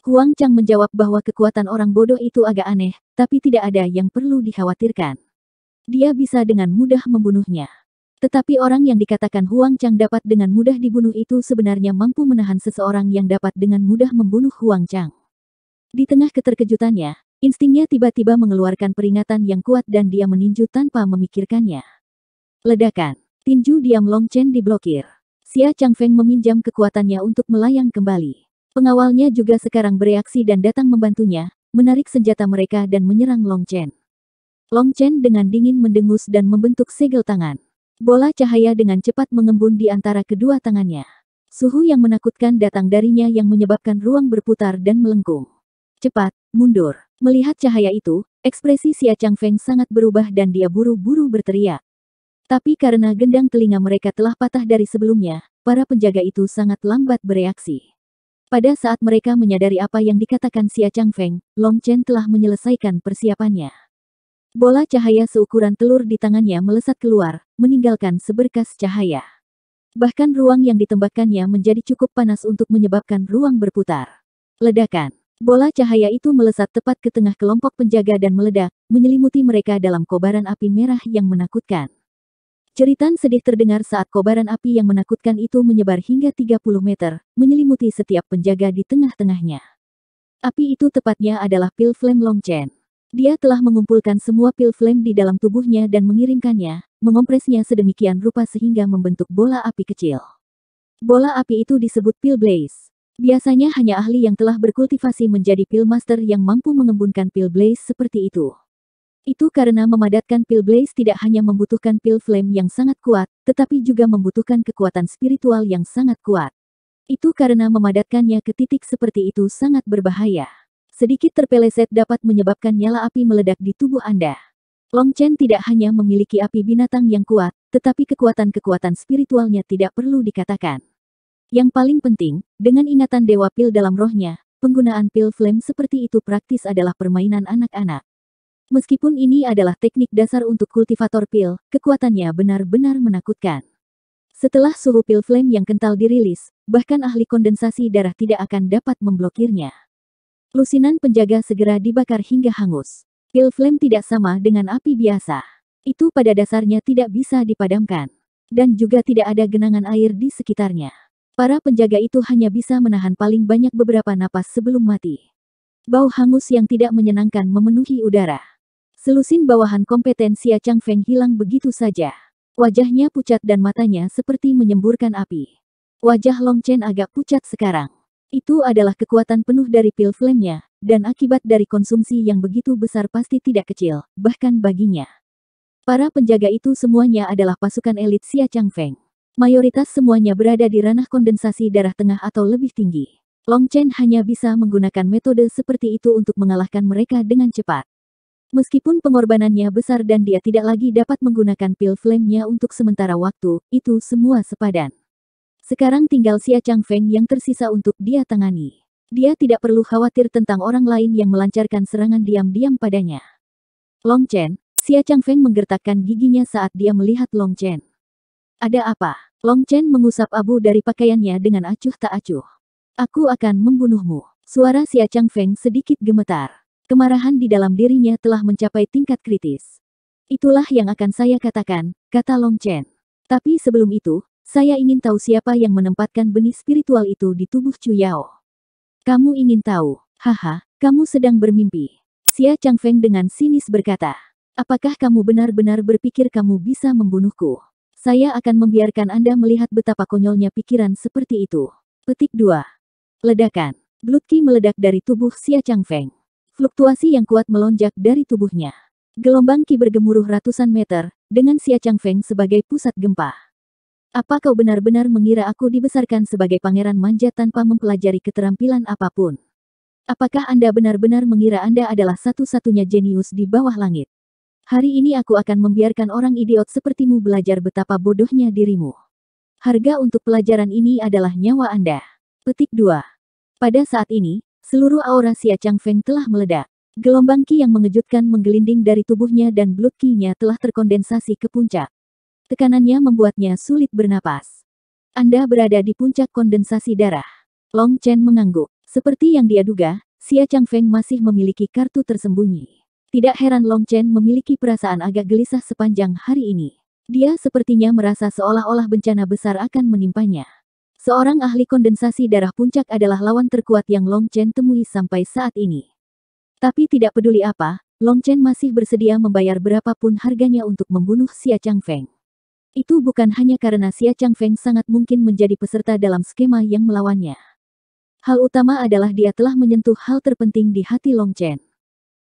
Huang Chang menjawab bahwa kekuatan orang bodoh itu agak aneh, tapi tidak ada yang perlu dikhawatirkan. Dia bisa dengan mudah membunuhnya. Tetapi orang yang dikatakan Huang Chang dapat dengan mudah dibunuh itu sebenarnya mampu menahan seseorang yang dapat dengan mudah membunuh Huang Chang. Di tengah keterkejutannya, instingnya tiba-tiba mengeluarkan peringatan yang kuat dan dia meninju tanpa memikirkannya. Ledakan, tinju diam Long Chen diblokir. Xia Feng meminjam kekuatannya untuk melayang kembali. Pengawalnya juga sekarang bereaksi dan datang membantunya, menarik senjata mereka dan menyerang Long Chen. Long Chen dengan dingin mendengus dan membentuk segel tangan. Bola cahaya dengan cepat mengembun di antara kedua tangannya. Suhu yang menakutkan datang darinya yang menyebabkan ruang berputar dan melengkung. Cepat, mundur. Melihat cahaya itu, ekspresi Xia Chang Feng sangat berubah dan dia buru-buru berteriak. Tapi karena gendang telinga mereka telah patah dari sebelumnya, para penjaga itu sangat lambat bereaksi. Pada saat mereka menyadari apa yang dikatakan Xia Feng, Long Chen telah menyelesaikan persiapannya. Bola cahaya seukuran telur di tangannya melesat keluar, meninggalkan seberkas cahaya. Bahkan ruang yang ditembakkannya menjadi cukup panas untuk menyebabkan ruang berputar. Ledakan. Bola cahaya itu melesat tepat ke tengah kelompok penjaga dan meledak, menyelimuti mereka dalam kobaran api merah yang menakutkan. Ceritan sedih terdengar saat kobaran api yang menakutkan itu menyebar hingga 30 meter, menyelimuti setiap penjaga di tengah-tengahnya. Api itu tepatnya adalah pil flame Longchen. Dia telah mengumpulkan semua pil flame di dalam tubuhnya dan mengirimkannya, mengompresnya sedemikian rupa sehingga membentuk bola api kecil. Bola api itu disebut pil blaze. Biasanya hanya ahli yang telah berkultivasi menjadi pil master yang mampu mengembunkan pil blaze seperti itu. Itu karena memadatkan pil blaze tidak hanya membutuhkan pil flame yang sangat kuat, tetapi juga membutuhkan kekuatan spiritual yang sangat kuat. Itu karena memadatkannya ke titik seperti itu sangat berbahaya. Sedikit terpeleset dapat menyebabkan nyala api meledak di tubuh Anda. Long Chen tidak hanya memiliki api binatang yang kuat, tetapi kekuatan-kekuatan spiritualnya tidak perlu dikatakan. Yang paling penting, dengan ingatan Dewa Pil dalam rohnya, penggunaan pil flame seperti itu praktis adalah permainan anak-anak. Meskipun ini adalah teknik dasar untuk kultivator pil, kekuatannya benar-benar menakutkan. Setelah suhu pil flame yang kental dirilis, bahkan ahli kondensasi darah tidak akan dapat memblokirnya. Lusinan penjaga segera dibakar hingga hangus. Pil flame tidak sama dengan api biasa. Itu pada dasarnya tidak bisa dipadamkan. Dan juga tidak ada genangan air di sekitarnya. Para penjaga itu hanya bisa menahan paling banyak beberapa napas sebelum mati. Bau hangus yang tidak menyenangkan memenuhi udara. Selusin bawahan kompetensi Chang Feng hilang begitu saja. Wajahnya pucat dan matanya seperti menyemburkan api. Wajah Long Chen agak pucat sekarang. Itu adalah kekuatan penuh dari pil flame-nya, dan akibat dari konsumsi yang begitu besar pasti tidak kecil, bahkan baginya. Para penjaga itu semuanya adalah pasukan elit Xia Feng. Mayoritas semuanya berada di ranah kondensasi darah tengah atau lebih tinggi. Long Chen hanya bisa menggunakan metode seperti itu untuk mengalahkan mereka dengan cepat. Meskipun pengorbanannya besar dan dia tidak lagi dapat menggunakan pil flame-nya untuk sementara waktu, itu semua sepadan. Sekarang tinggal Xia Chang Feng yang tersisa untuk dia tangani. Dia tidak perlu khawatir tentang orang lain yang melancarkan serangan diam-diam padanya. Long Chen, Xia Chang Feng menggertakkan giginya saat dia melihat Long Chen. Ada apa? Long Chen mengusap abu dari pakaiannya dengan acuh tak acuh. Aku akan membunuhmu. Suara Xia Chang Feng sedikit gemetar kemarahan di dalam dirinya telah mencapai tingkat kritis. Itulah yang akan saya katakan, kata Long Chen. Tapi sebelum itu, saya ingin tahu siapa yang menempatkan benih spiritual itu di tubuh Chu Yao. Kamu ingin tahu? Haha, kamu sedang bermimpi. Xia Feng dengan sinis berkata. Apakah kamu benar-benar berpikir kamu bisa membunuhku? Saya akan membiarkan Anda melihat betapa konyolnya pikiran seperti itu. Petik 2. Ledakan. Blutki meledak dari tubuh Xia Feng. Fluktuasi yang kuat melonjak dari tubuhnya. Gelombang Ki bergemuruh ratusan meter, dengan Xia Feng sebagai pusat gempa. Apa kau benar-benar mengira aku dibesarkan sebagai pangeran manja tanpa mempelajari keterampilan apapun? Apakah Anda benar-benar mengira Anda adalah satu-satunya jenius di bawah langit? Hari ini aku akan membiarkan orang idiot sepertimu belajar betapa bodohnya dirimu. Harga untuk pelajaran ini adalah nyawa Anda. Petik 2. Pada saat ini, Seluruh aura Xia Chang Feng telah meledak. Gelombang Qi yang mengejutkan menggelinding dari tubuhnya dan blood Qi-nya telah terkondensasi ke puncak. Tekanannya membuatnya sulit bernapas. Anda berada di puncak kondensasi darah. Long Chen mengangguk. Seperti yang dia duga, Xia Chang Feng masih memiliki kartu tersembunyi. Tidak heran Long Chen memiliki perasaan agak gelisah sepanjang hari ini. Dia sepertinya merasa seolah-olah bencana besar akan menimpanya. Seorang ahli kondensasi darah puncak adalah lawan terkuat yang Long Chen temui sampai saat ini. Tapi tidak peduli apa, Long Chen masih bersedia membayar berapapun harganya untuk membunuh Xia Feng. Itu bukan hanya karena Xia Feng sangat mungkin menjadi peserta dalam skema yang melawannya. Hal utama adalah dia telah menyentuh hal terpenting di hati Long Chen.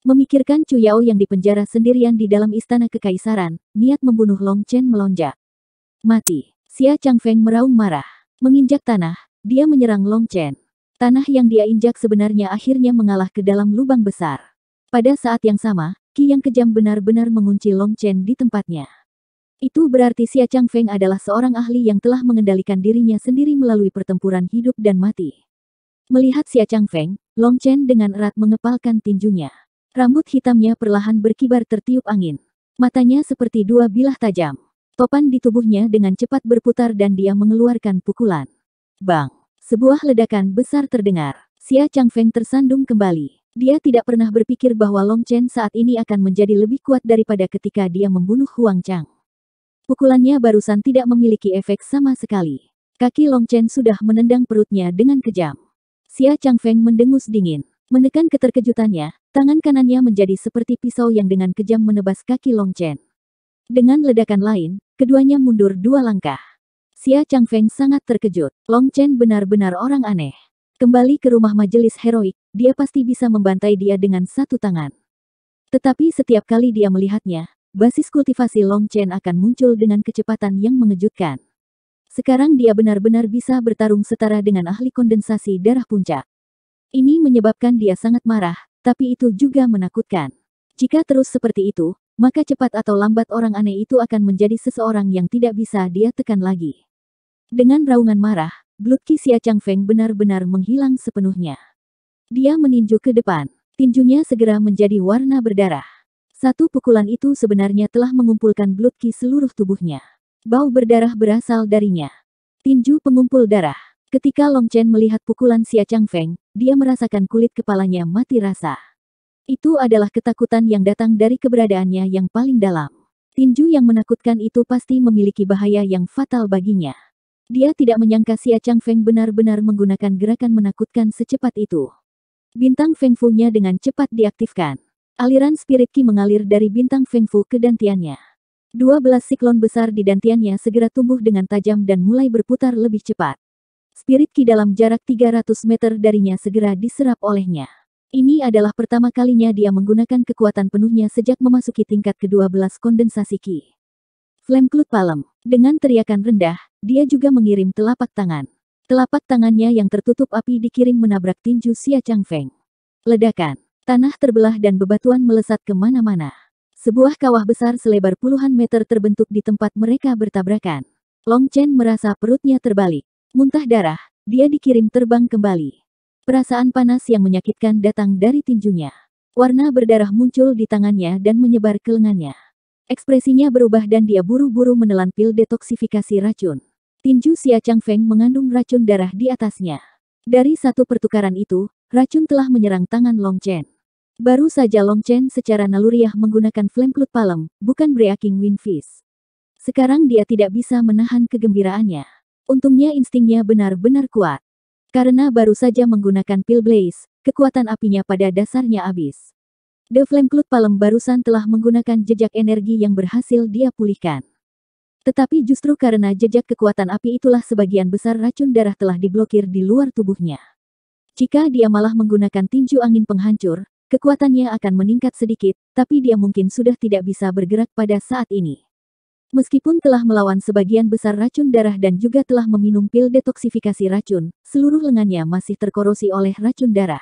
Memikirkan Chu Yao yang dipenjara sendirian di dalam istana kekaisaran, niat membunuh Long Chen melonjak. Mati. Xia Feng meraung marah. Menginjak tanah, dia menyerang Long Chen. Tanah yang dia injak sebenarnya akhirnya mengalah ke dalam lubang besar. Pada saat yang sama, Ki yang kejam benar-benar mengunci Long Chen di tempatnya. Itu berarti Xia Chang Feng adalah seorang ahli yang telah mengendalikan dirinya sendiri melalui pertempuran hidup dan mati. Melihat Xia Chang Feng, Long Chen dengan erat mengepalkan tinjunya. Rambut hitamnya perlahan berkibar tertiup angin. Matanya seperti dua bilah tajam. Topan di tubuhnya dengan cepat berputar dan dia mengeluarkan pukulan. Bang! Sebuah ledakan besar terdengar. Xia Feng tersandung kembali. Dia tidak pernah berpikir bahwa Long Chen saat ini akan menjadi lebih kuat daripada ketika dia membunuh Huang Chang. Pukulannya barusan tidak memiliki efek sama sekali. Kaki Long Chen sudah menendang perutnya dengan kejam. Xia Feng mendengus dingin. Menekan keterkejutannya, tangan kanannya menjadi seperti pisau yang dengan kejam menebas kaki Long Chen. Dengan ledakan lain, Keduanya mundur dua langkah. Xia Feng sangat terkejut. Long Chen benar-benar orang aneh. Kembali ke rumah majelis heroik, dia pasti bisa membantai dia dengan satu tangan. Tetapi setiap kali dia melihatnya, basis kultivasi Long Chen akan muncul dengan kecepatan yang mengejutkan. Sekarang dia benar-benar bisa bertarung setara dengan ahli kondensasi darah puncak. Ini menyebabkan dia sangat marah, tapi itu juga menakutkan. Jika terus seperti itu, maka cepat atau lambat orang aneh itu akan menjadi seseorang yang tidak bisa dia tekan lagi. Dengan raungan marah, Blutki Xia Feng benar-benar menghilang sepenuhnya. Dia meninju ke depan. Tinjunya segera menjadi warna berdarah. Satu pukulan itu sebenarnya telah mengumpulkan Blutki seluruh tubuhnya. Bau berdarah berasal darinya. Tinju pengumpul darah. Ketika Long Chen melihat pukulan Xia Feng, dia merasakan kulit kepalanya mati rasa. Itu adalah ketakutan yang datang dari keberadaannya yang paling dalam. Tinju yang menakutkan itu pasti memiliki bahaya yang fatal baginya. Dia tidak menyangka Xia Chang Feng benar-benar menggunakan gerakan menakutkan secepat itu. Bintang Feng Fu-nya dengan cepat diaktifkan. Aliran spirit Qi mengalir dari bintang Feng Fu ke dantiannya. 12 siklon besar di dantiannya segera tumbuh dengan tajam dan mulai berputar lebih cepat. Spirit Ki dalam jarak 300 meter darinya segera diserap olehnya. Ini adalah pertama kalinya dia menggunakan kekuatan penuhnya sejak memasuki tingkat ke-12 kondensasi Ki. Flamklut Palem. Dengan teriakan rendah, dia juga mengirim telapak tangan. Telapak tangannya yang tertutup api dikirim menabrak tinju Xia Changfeng. Ledakan. Tanah terbelah dan bebatuan melesat kemana-mana. Sebuah kawah besar selebar puluhan meter terbentuk di tempat mereka bertabrakan. Long Chen merasa perutnya terbalik. Muntah darah, dia dikirim terbang kembali. Perasaan panas yang menyakitkan datang dari tinjunya. Warna berdarah muncul di tangannya dan menyebar ke lengannya. Ekspresinya berubah dan dia buru-buru menelan pil detoksifikasi racun. Tinju Xia Feng mengandung racun darah di atasnya. Dari satu pertukaran itu, racun telah menyerang tangan Long Chen. Baru saja Long Chen secara naluriah menggunakan flame Cloud palem, bukan breaking wind fist. Sekarang dia tidak bisa menahan kegembiraannya. Untungnya instingnya benar-benar kuat. Karena baru saja menggunakan pil blaze, kekuatan apinya pada dasarnya habis. The Flame Cloud Palem barusan telah menggunakan jejak energi yang berhasil dia pulihkan. Tetapi justru karena jejak kekuatan api itulah sebagian besar racun darah telah diblokir di luar tubuhnya. Jika dia malah menggunakan tinju angin penghancur, kekuatannya akan meningkat sedikit, tapi dia mungkin sudah tidak bisa bergerak pada saat ini. Meskipun telah melawan sebagian besar racun darah dan juga telah meminum pil detoksifikasi racun, seluruh lengannya masih terkorosi oleh racun darah.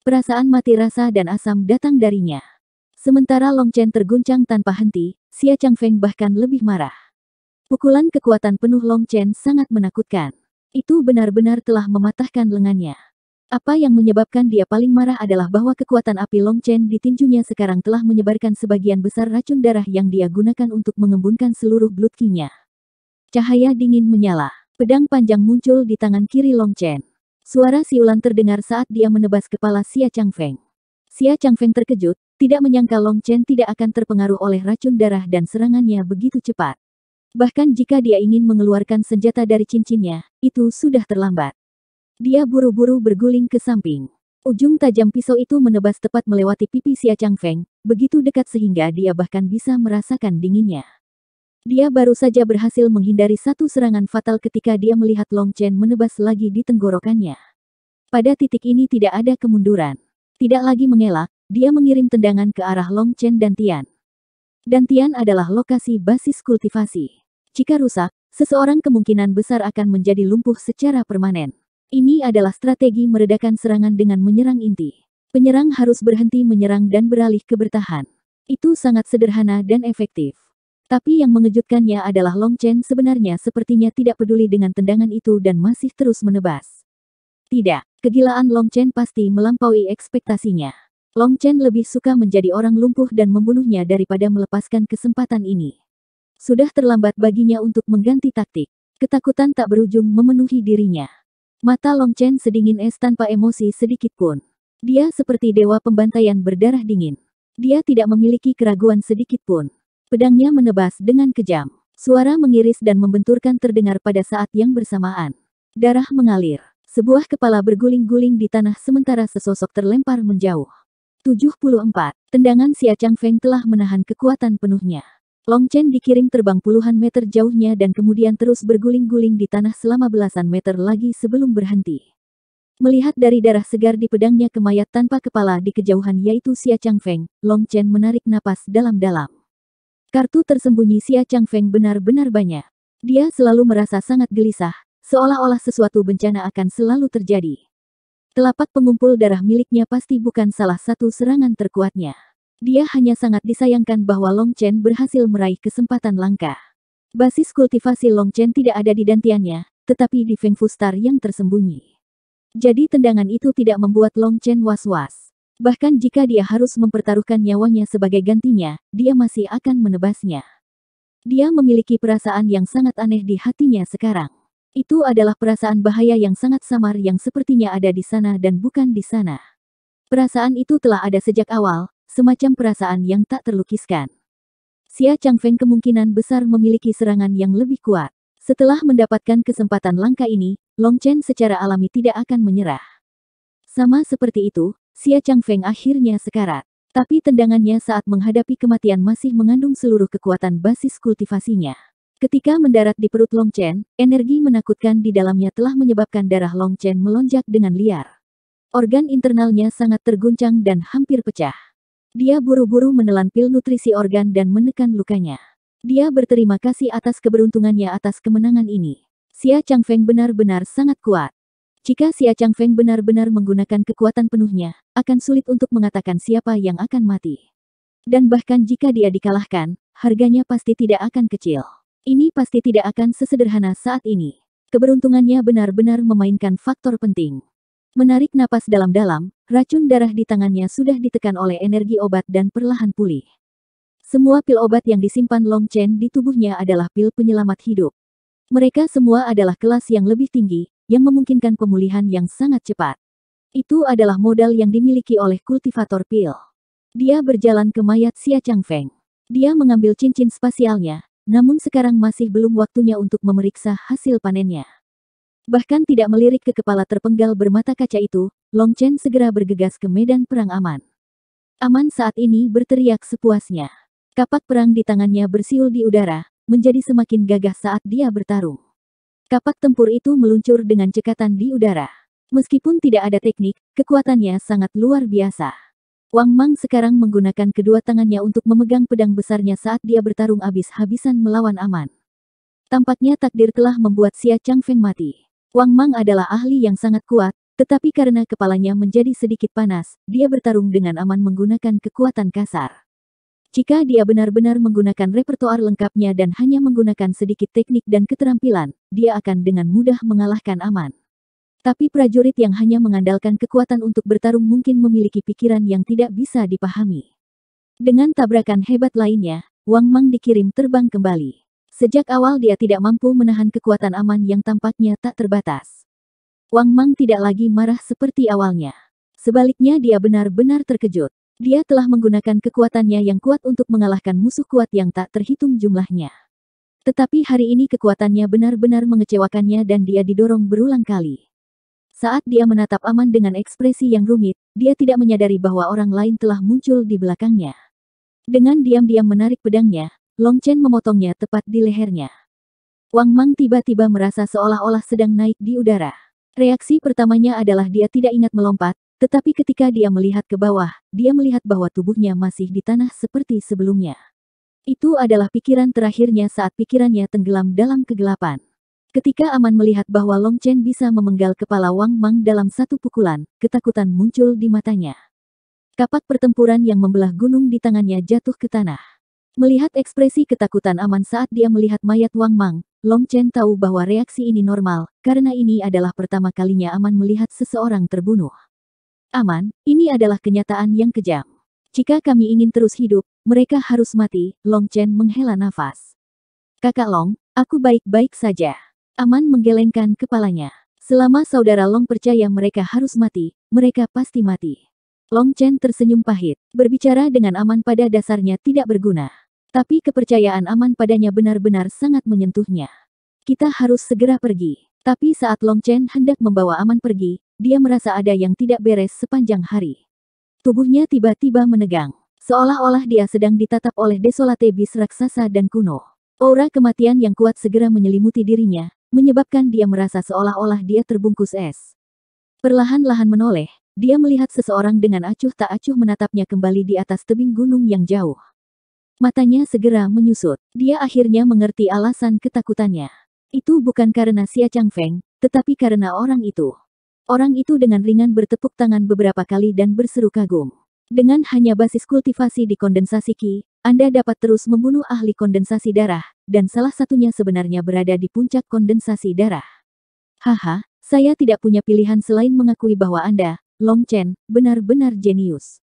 Perasaan mati rasa dan asam datang darinya. Sementara Long Chen terguncang tanpa henti, Xia Feng bahkan lebih marah. Pukulan kekuatan penuh Long Chen sangat menakutkan. Itu benar-benar telah mematahkan lengannya. Apa yang menyebabkan dia paling marah adalah bahwa kekuatan api Long Chen di tinjunya sekarang telah menyebarkan sebagian besar racun darah yang dia gunakan untuk mengembunkan seluruh blood king-nya. Cahaya dingin menyala. Pedang panjang muncul di tangan kiri Long Chen. Suara siulan terdengar saat dia menebas kepala Xia Changfeng. Xia Changfeng terkejut, tidak menyangka Long Chen tidak akan terpengaruh oleh racun darah dan serangannya begitu cepat. Bahkan jika dia ingin mengeluarkan senjata dari cincinnya, itu sudah terlambat. Dia buru-buru berguling ke samping. Ujung tajam pisau itu menebas tepat melewati pipi Xia Feng, begitu dekat sehingga dia bahkan bisa merasakan dinginnya. Dia baru saja berhasil menghindari satu serangan fatal ketika dia melihat Long Chen menebas lagi di tenggorokannya. Pada titik ini tidak ada kemunduran. Tidak lagi mengelak, dia mengirim tendangan ke arah Long Chen dan Tian. Dan Tian adalah lokasi basis kultivasi. Jika rusak, seseorang kemungkinan besar akan menjadi lumpuh secara permanen. Ini adalah strategi meredakan serangan dengan menyerang inti. Penyerang harus berhenti menyerang dan beralih ke bertahan. Itu sangat sederhana dan efektif. Tapi yang mengejutkannya adalah Long Chen sebenarnya sepertinya tidak peduli dengan tendangan itu dan masih terus menebas. Tidak, kegilaan Long Chen pasti melampaui ekspektasinya. Long Chen lebih suka menjadi orang lumpuh dan membunuhnya daripada melepaskan kesempatan ini. Sudah terlambat baginya untuk mengganti taktik. Ketakutan tak berujung memenuhi dirinya. Mata Long Chen sedingin es tanpa emosi sedikit pun. Dia seperti dewa pembantaian berdarah dingin. Dia tidak memiliki keraguan sedikit pun. Pedangnya menebas dengan kejam. Suara mengiris dan membenturkan terdengar pada saat yang bersamaan. Darah mengalir. Sebuah kepala berguling-guling di tanah sementara sesosok terlempar menjauh. 74. Tendangan Xia Chang Feng telah menahan kekuatan penuhnya. Long Chen dikirim terbang puluhan meter jauhnya dan kemudian terus berguling-guling di tanah selama belasan meter lagi sebelum berhenti. Melihat dari darah segar di pedangnya ke mayat tanpa kepala di kejauhan yaitu Xia Feng, Long Chen menarik napas dalam-dalam. Kartu tersembunyi Xia Feng benar-benar banyak. Dia selalu merasa sangat gelisah, seolah-olah sesuatu bencana akan selalu terjadi. Telapak pengumpul darah miliknya pasti bukan salah satu serangan terkuatnya. Dia hanya sangat disayangkan bahwa Long Chen berhasil meraih kesempatan langka. Basis kultivasi Long Chen tidak ada di dantiannya, tetapi di Feng Star yang tersembunyi. Jadi tendangan itu tidak membuat Long Chen was-was. Bahkan jika dia harus mempertaruhkan nyawanya sebagai gantinya, dia masih akan menebasnya. Dia memiliki perasaan yang sangat aneh di hatinya sekarang. Itu adalah perasaan bahaya yang sangat samar yang sepertinya ada di sana dan bukan di sana. Perasaan itu telah ada sejak awal, semacam perasaan yang tak terlukiskan. Xia Feng kemungkinan besar memiliki serangan yang lebih kuat. Setelah mendapatkan kesempatan langka ini, Long Chen secara alami tidak akan menyerah. Sama seperti itu, Xia Feng akhirnya sekarat. Tapi tendangannya saat menghadapi kematian masih mengandung seluruh kekuatan basis kultivasinya. Ketika mendarat di perut Long Chen, energi menakutkan di dalamnya telah menyebabkan darah Long Chen melonjak dengan liar. Organ internalnya sangat terguncang dan hampir pecah. Dia buru-buru menelan pil nutrisi organ dan menekan lukanya. Dia berterima kasih atas keberuntungannya atas kemenangan ini. Xia Feng benar-benar sangat kuat. Jika Xia Feng benar-benar menggunakan kekuatan penuhnya, akan sulit untuk mengatakan siapa yang akan mati. Dan bahkan jika dia dikalahkan, harganya pasti tidak akan kecil. Ini pasti tidak akan sesederhana saat ini. Keberuntungannya benar-benar memainkan faktor penting. Menarik napas dalam-dalam, racun darah di tangannya sudah ditekan oleh energi obat dan perlahan pulih. Semua pil obat yang disimpan Long Chen di tubuhnya adalah pil penyelamat hidup. Mereka semua adalah kelas yang lebih tinggi, yang memungkinkan pemulihan yang sangat cepat. Itu adalah modal yang dimiliki oleh kultivator pil. Dia berjalan ke mayat Xia Feng. Dia mengambil cincin spasialnya, namun sekarang masih belum waktunya untuk memeriksa hasil panennya. Bahkan tidak melirik ke kepala terpenggal bermata kaca itu, Long Chen segera bergegas ke medan perang Aman. Aman saat ini berteriak sepuasnya. Kapak perang di tangannya bersiul di udara, menjadi semakin gagah saat dia bertarung. Kapak tempur itu meluncur dengan cekatan di udara. Meskipun tidak ada teknik, kekuatannya sangat luar biasa. Wang Mang sekarang menggunakan kedua tangannya untuk memegang pedang besarnya saat dia bertarung habis-habisan melawan Aman. Tampaknya takdir telah membuat Xia Feng mati. Wang Mang adalah ahli yang sangat kuat, tetapi karena kepalanya menjadi sedikit panas, dia bertarung dengan aman menggunakan kekuatan kasar. Jika dia benar-benar menggunakan repertoar lengkapnya dan hanya menggunakan sedikit teknik dan keterampilan, dia akan dengan mudah mengalahkan Aman. Tapi prajurit yang hanya mengandalkan kekuatan untuk bertarung mungkin memiliki pikiran yang tidak bisa dipahami. Dengan tabrakan hebat lainnya, Wang Mang dikirim terbang kembali. Sejak awal dia tidak mampu menahan kekuatan aman yang tampaknya tak terbatas. Wang Mang tidak lagi marah seperti awalnya. Sebaliknya dia benar-benar terkejut. Dia telah menggunakan kekuatannya yang kuat untuk mengalahkan musuh kuat yang tak terhitung jumlahnya. Tetapi hari ini kekuatannya benar-benar mengecewakannya dan dia didorong berulang kali. Saat dia menatap Aman dengan ekspresi yang rumit, dia tidak menyadari bahwa orang lain telah muncul di belakangnya. Dengan diam-diam menarik pedangnya, Long Chen memotongnya tepat di lehernya. Wang Mang tiba-tiba merasa seolah-olah sedang naik di udara. Reaksi pertamanya adalah dia tidak ingat melompat, tetapi ketika dia melihat ke bawah, dia melihat bahwa tubuhnya masih di tanah seperti sebelumnya. Itu adalah pikiran terakhirnya saat pikirannya tenggelam dalam kegelapan. Ketika Aman melihat bahwa Long Chen bisa memenggal kepala Wang Mang dalam satu pukulan, ketakutan muncul di matanya. Kapak pertempuran yang membelah gunung di tangannya jatuh ke tanah. Melihat ekspresi ketakutan Aman saat dia melihat mayat Wang Mang, Long Chen tahu bahwa reaksi ini normal, karena ini adalah pertama kalinya Aman melihat seseorang terbunuh. Aman, ini adalah kenyataan yang kejam. Jika kami ingin terus hidup, mereka harus mati, Long Chen menghela nafas. Kakak Long, aku baik-baik saja. Aman menggelengkan kepalanya. Selama saudara Long percaya mereka harus mati, mereka pasti mati. Long Chen tersenyum pahit. Berbicara dengan Aman pada dasarnya tidak berguna. Tapi kepercayaan Aman padanya benar-benar sangat menyentuhnya. Kita harus segera pergi. Tapi saat Long Chen hendak membawa Aman pergi, dia merasa ada yang tidak beres sepanjang hari. Tubuhnya tiba-tiba menegang. Seolah-olah dia sedang ditatap oleh desolate bis raksasa dan kuno. Aura kematian yang kuat segera menyelimuti dirinya, menyebabkan dia merasa seolah-olah dia terbungkus es. Perlahan-lahan menoleh, dia melihat seseorang dengan acuh tak acuh menatapnya kembali di atas tebing gunung yang jauh. Matanya segera menyusut. Dia akhirnya mengerti alasan ketakutannya. Itu bukan karena Xia Feng, tetapi karena orang itu. Orang itu dengan ringan bertepuk tangan beberapa kali dan berseru kagum. Dengan hanya basis kultivasi di kondensasi Qi, Anda dapat terus membunuh ahli kondensasi darah, dan salah satunya sebenarnya berada di puncak kondensasi darah. Haha, saya tidak punya pilihan selain mengakui bahwa Anda, Long Chen, benar-benar jenius.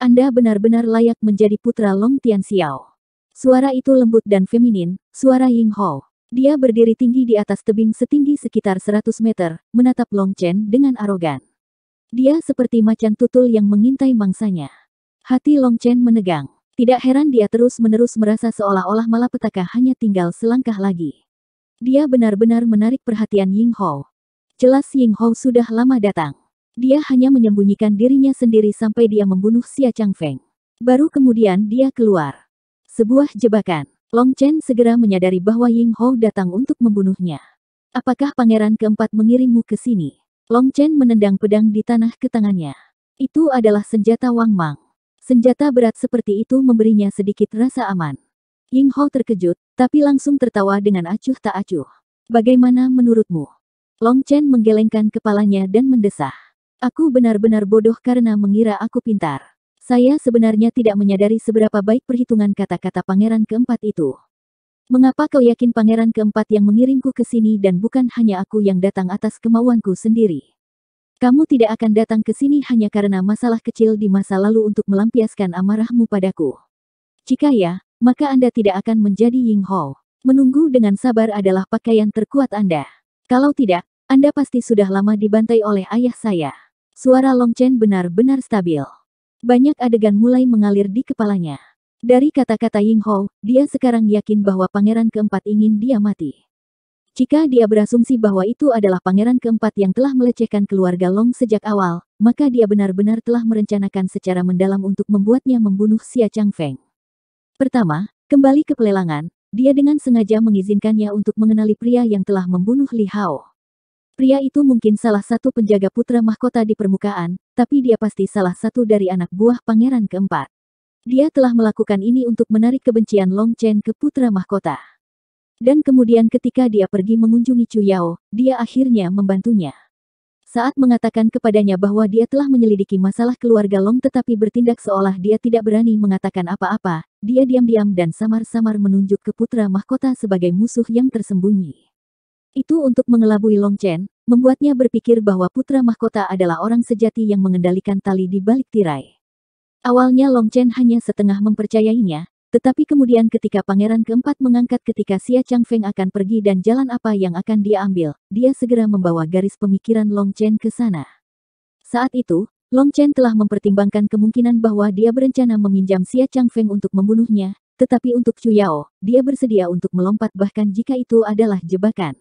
Anda benar-benar layak menjadi putra Long Tian Xiao. Suara itu lembut dan feminin, suara Ying Hao. Dia berdiri tinggi di atas tebing setinggi sekitar 100 meter, menatap Long Chen dengan arogan. Dia seperti macan tutul yang mengintai mangsanya. Hati Long Chen menegang. Tidak heran dia terus-menerus merasa seolah-olah malapetaka hanya tinggal selangkah lagi. Dia benar-benar menarik perhatian Ying Hao. Jelas Ying Hao sudah lama datang. Dia hanya menyembunyikan dirinya sendiri sampai dia membunuh Xia Feng. Baru kemudian dia keluar. Sebuah jebakan. Long Chen segera menyadari bahwa Ying Ho datang untuk membunuhnya. Apakah pangeran keempat mengirimmu ke sini? Long Chen menendang pedang di tanah ke tangannya. Itu adalah senjata Wang Mang. Senjata berat seperti itu memberinya sedikit rasa aman. Ying Ho terkejut, tapi langsung tertawa dengan acuh tak acuh. Bagaimana menurutmu? Long Chen menggelengkan kepalanya dan mendesah. Aku benar-benar bodoh karena mengira aku pintar. Saya sebenarnya tidak menyadari seberapa baik perhitungan kata-kata pangeran keempat itu. Mengapa kau yakin pangeran keempat yang mengirimku ke sini dan bukan hanya aku yang datang atas kemauanku sendiri? Kamu tidak akan datang ke sini hanya karena masalah kecil di masa lalu untuk melampiaskan amarahmu padaku. Jika ya, maka Anda tidak akan menjadi Ying Hao. Menunggu dengan sabar adalah pakaian terkuat Anda. Kalau tidak, Anda pasti sudah lama dibantai oleh ayah saya. Suara Long Chen benar-benar stabil. Banyak adegan mulai mengalir di kepalanya. Dari kata-kata Ying Hou, dia sekarang yakin bahwa pangeran keempat ingin dia mati. Jika dia berasumsi bahwa itu adalah pangeran keempat yang telah melecehkan keluarga Long sejak awal, maka dia benar-benar telah merencanakan secara mendalam untuk membuatnya membunuh Xia Feng. Pertama, kembali ke pelelangan, dia dengan sengaja mengizinkannya untuk mengenali pria yang telah membunuh Li Hao. Pria itu mungkin salah satu penjaga putra mahkota di permukaan, tapi dia pasti salah satu dari anak buah pangeran keempat. Dia telah melakukan ini untuk menarik kebencian Long Chen ke putra mahkota. Dan kemudian ketika dia pergi mengunjungi Chu Yao, dia akhirnya membantunya. Saat mengatakan kepadanya bahwa dia telah menyelidiki masalah keluarga Long tetapi bertindak seolah dia tidak berani mengatakan apa-apa, dia diam-diam dan samar-samar menunjuk ke putra mahkota sebagai musuh yang tersembunyi. Itu untuk mengelabui Long Chen, membuatnya berpikir bahwa putra mahkota adalah orang sejati yang mengendalikan tali di balik tirai. Awalnya Long Chen hanya setengah mempercayainya, tetapi kemudian ketika pangeran keempat mengangkat ketika Xia Feng akan pergi dan jalan apa yang akan dia ambil, dia segera membawa garis pemikiran Long Chen ke sana. Saat itu, Long Chen telah mempertimbangkan kemungkinan bahwa dia berencana meminjam Xia Feng untuk membunuhnya, tetapi untuk Chu Yao, dia bersedia untuk melompat bahkan jika itu adalah jebakan.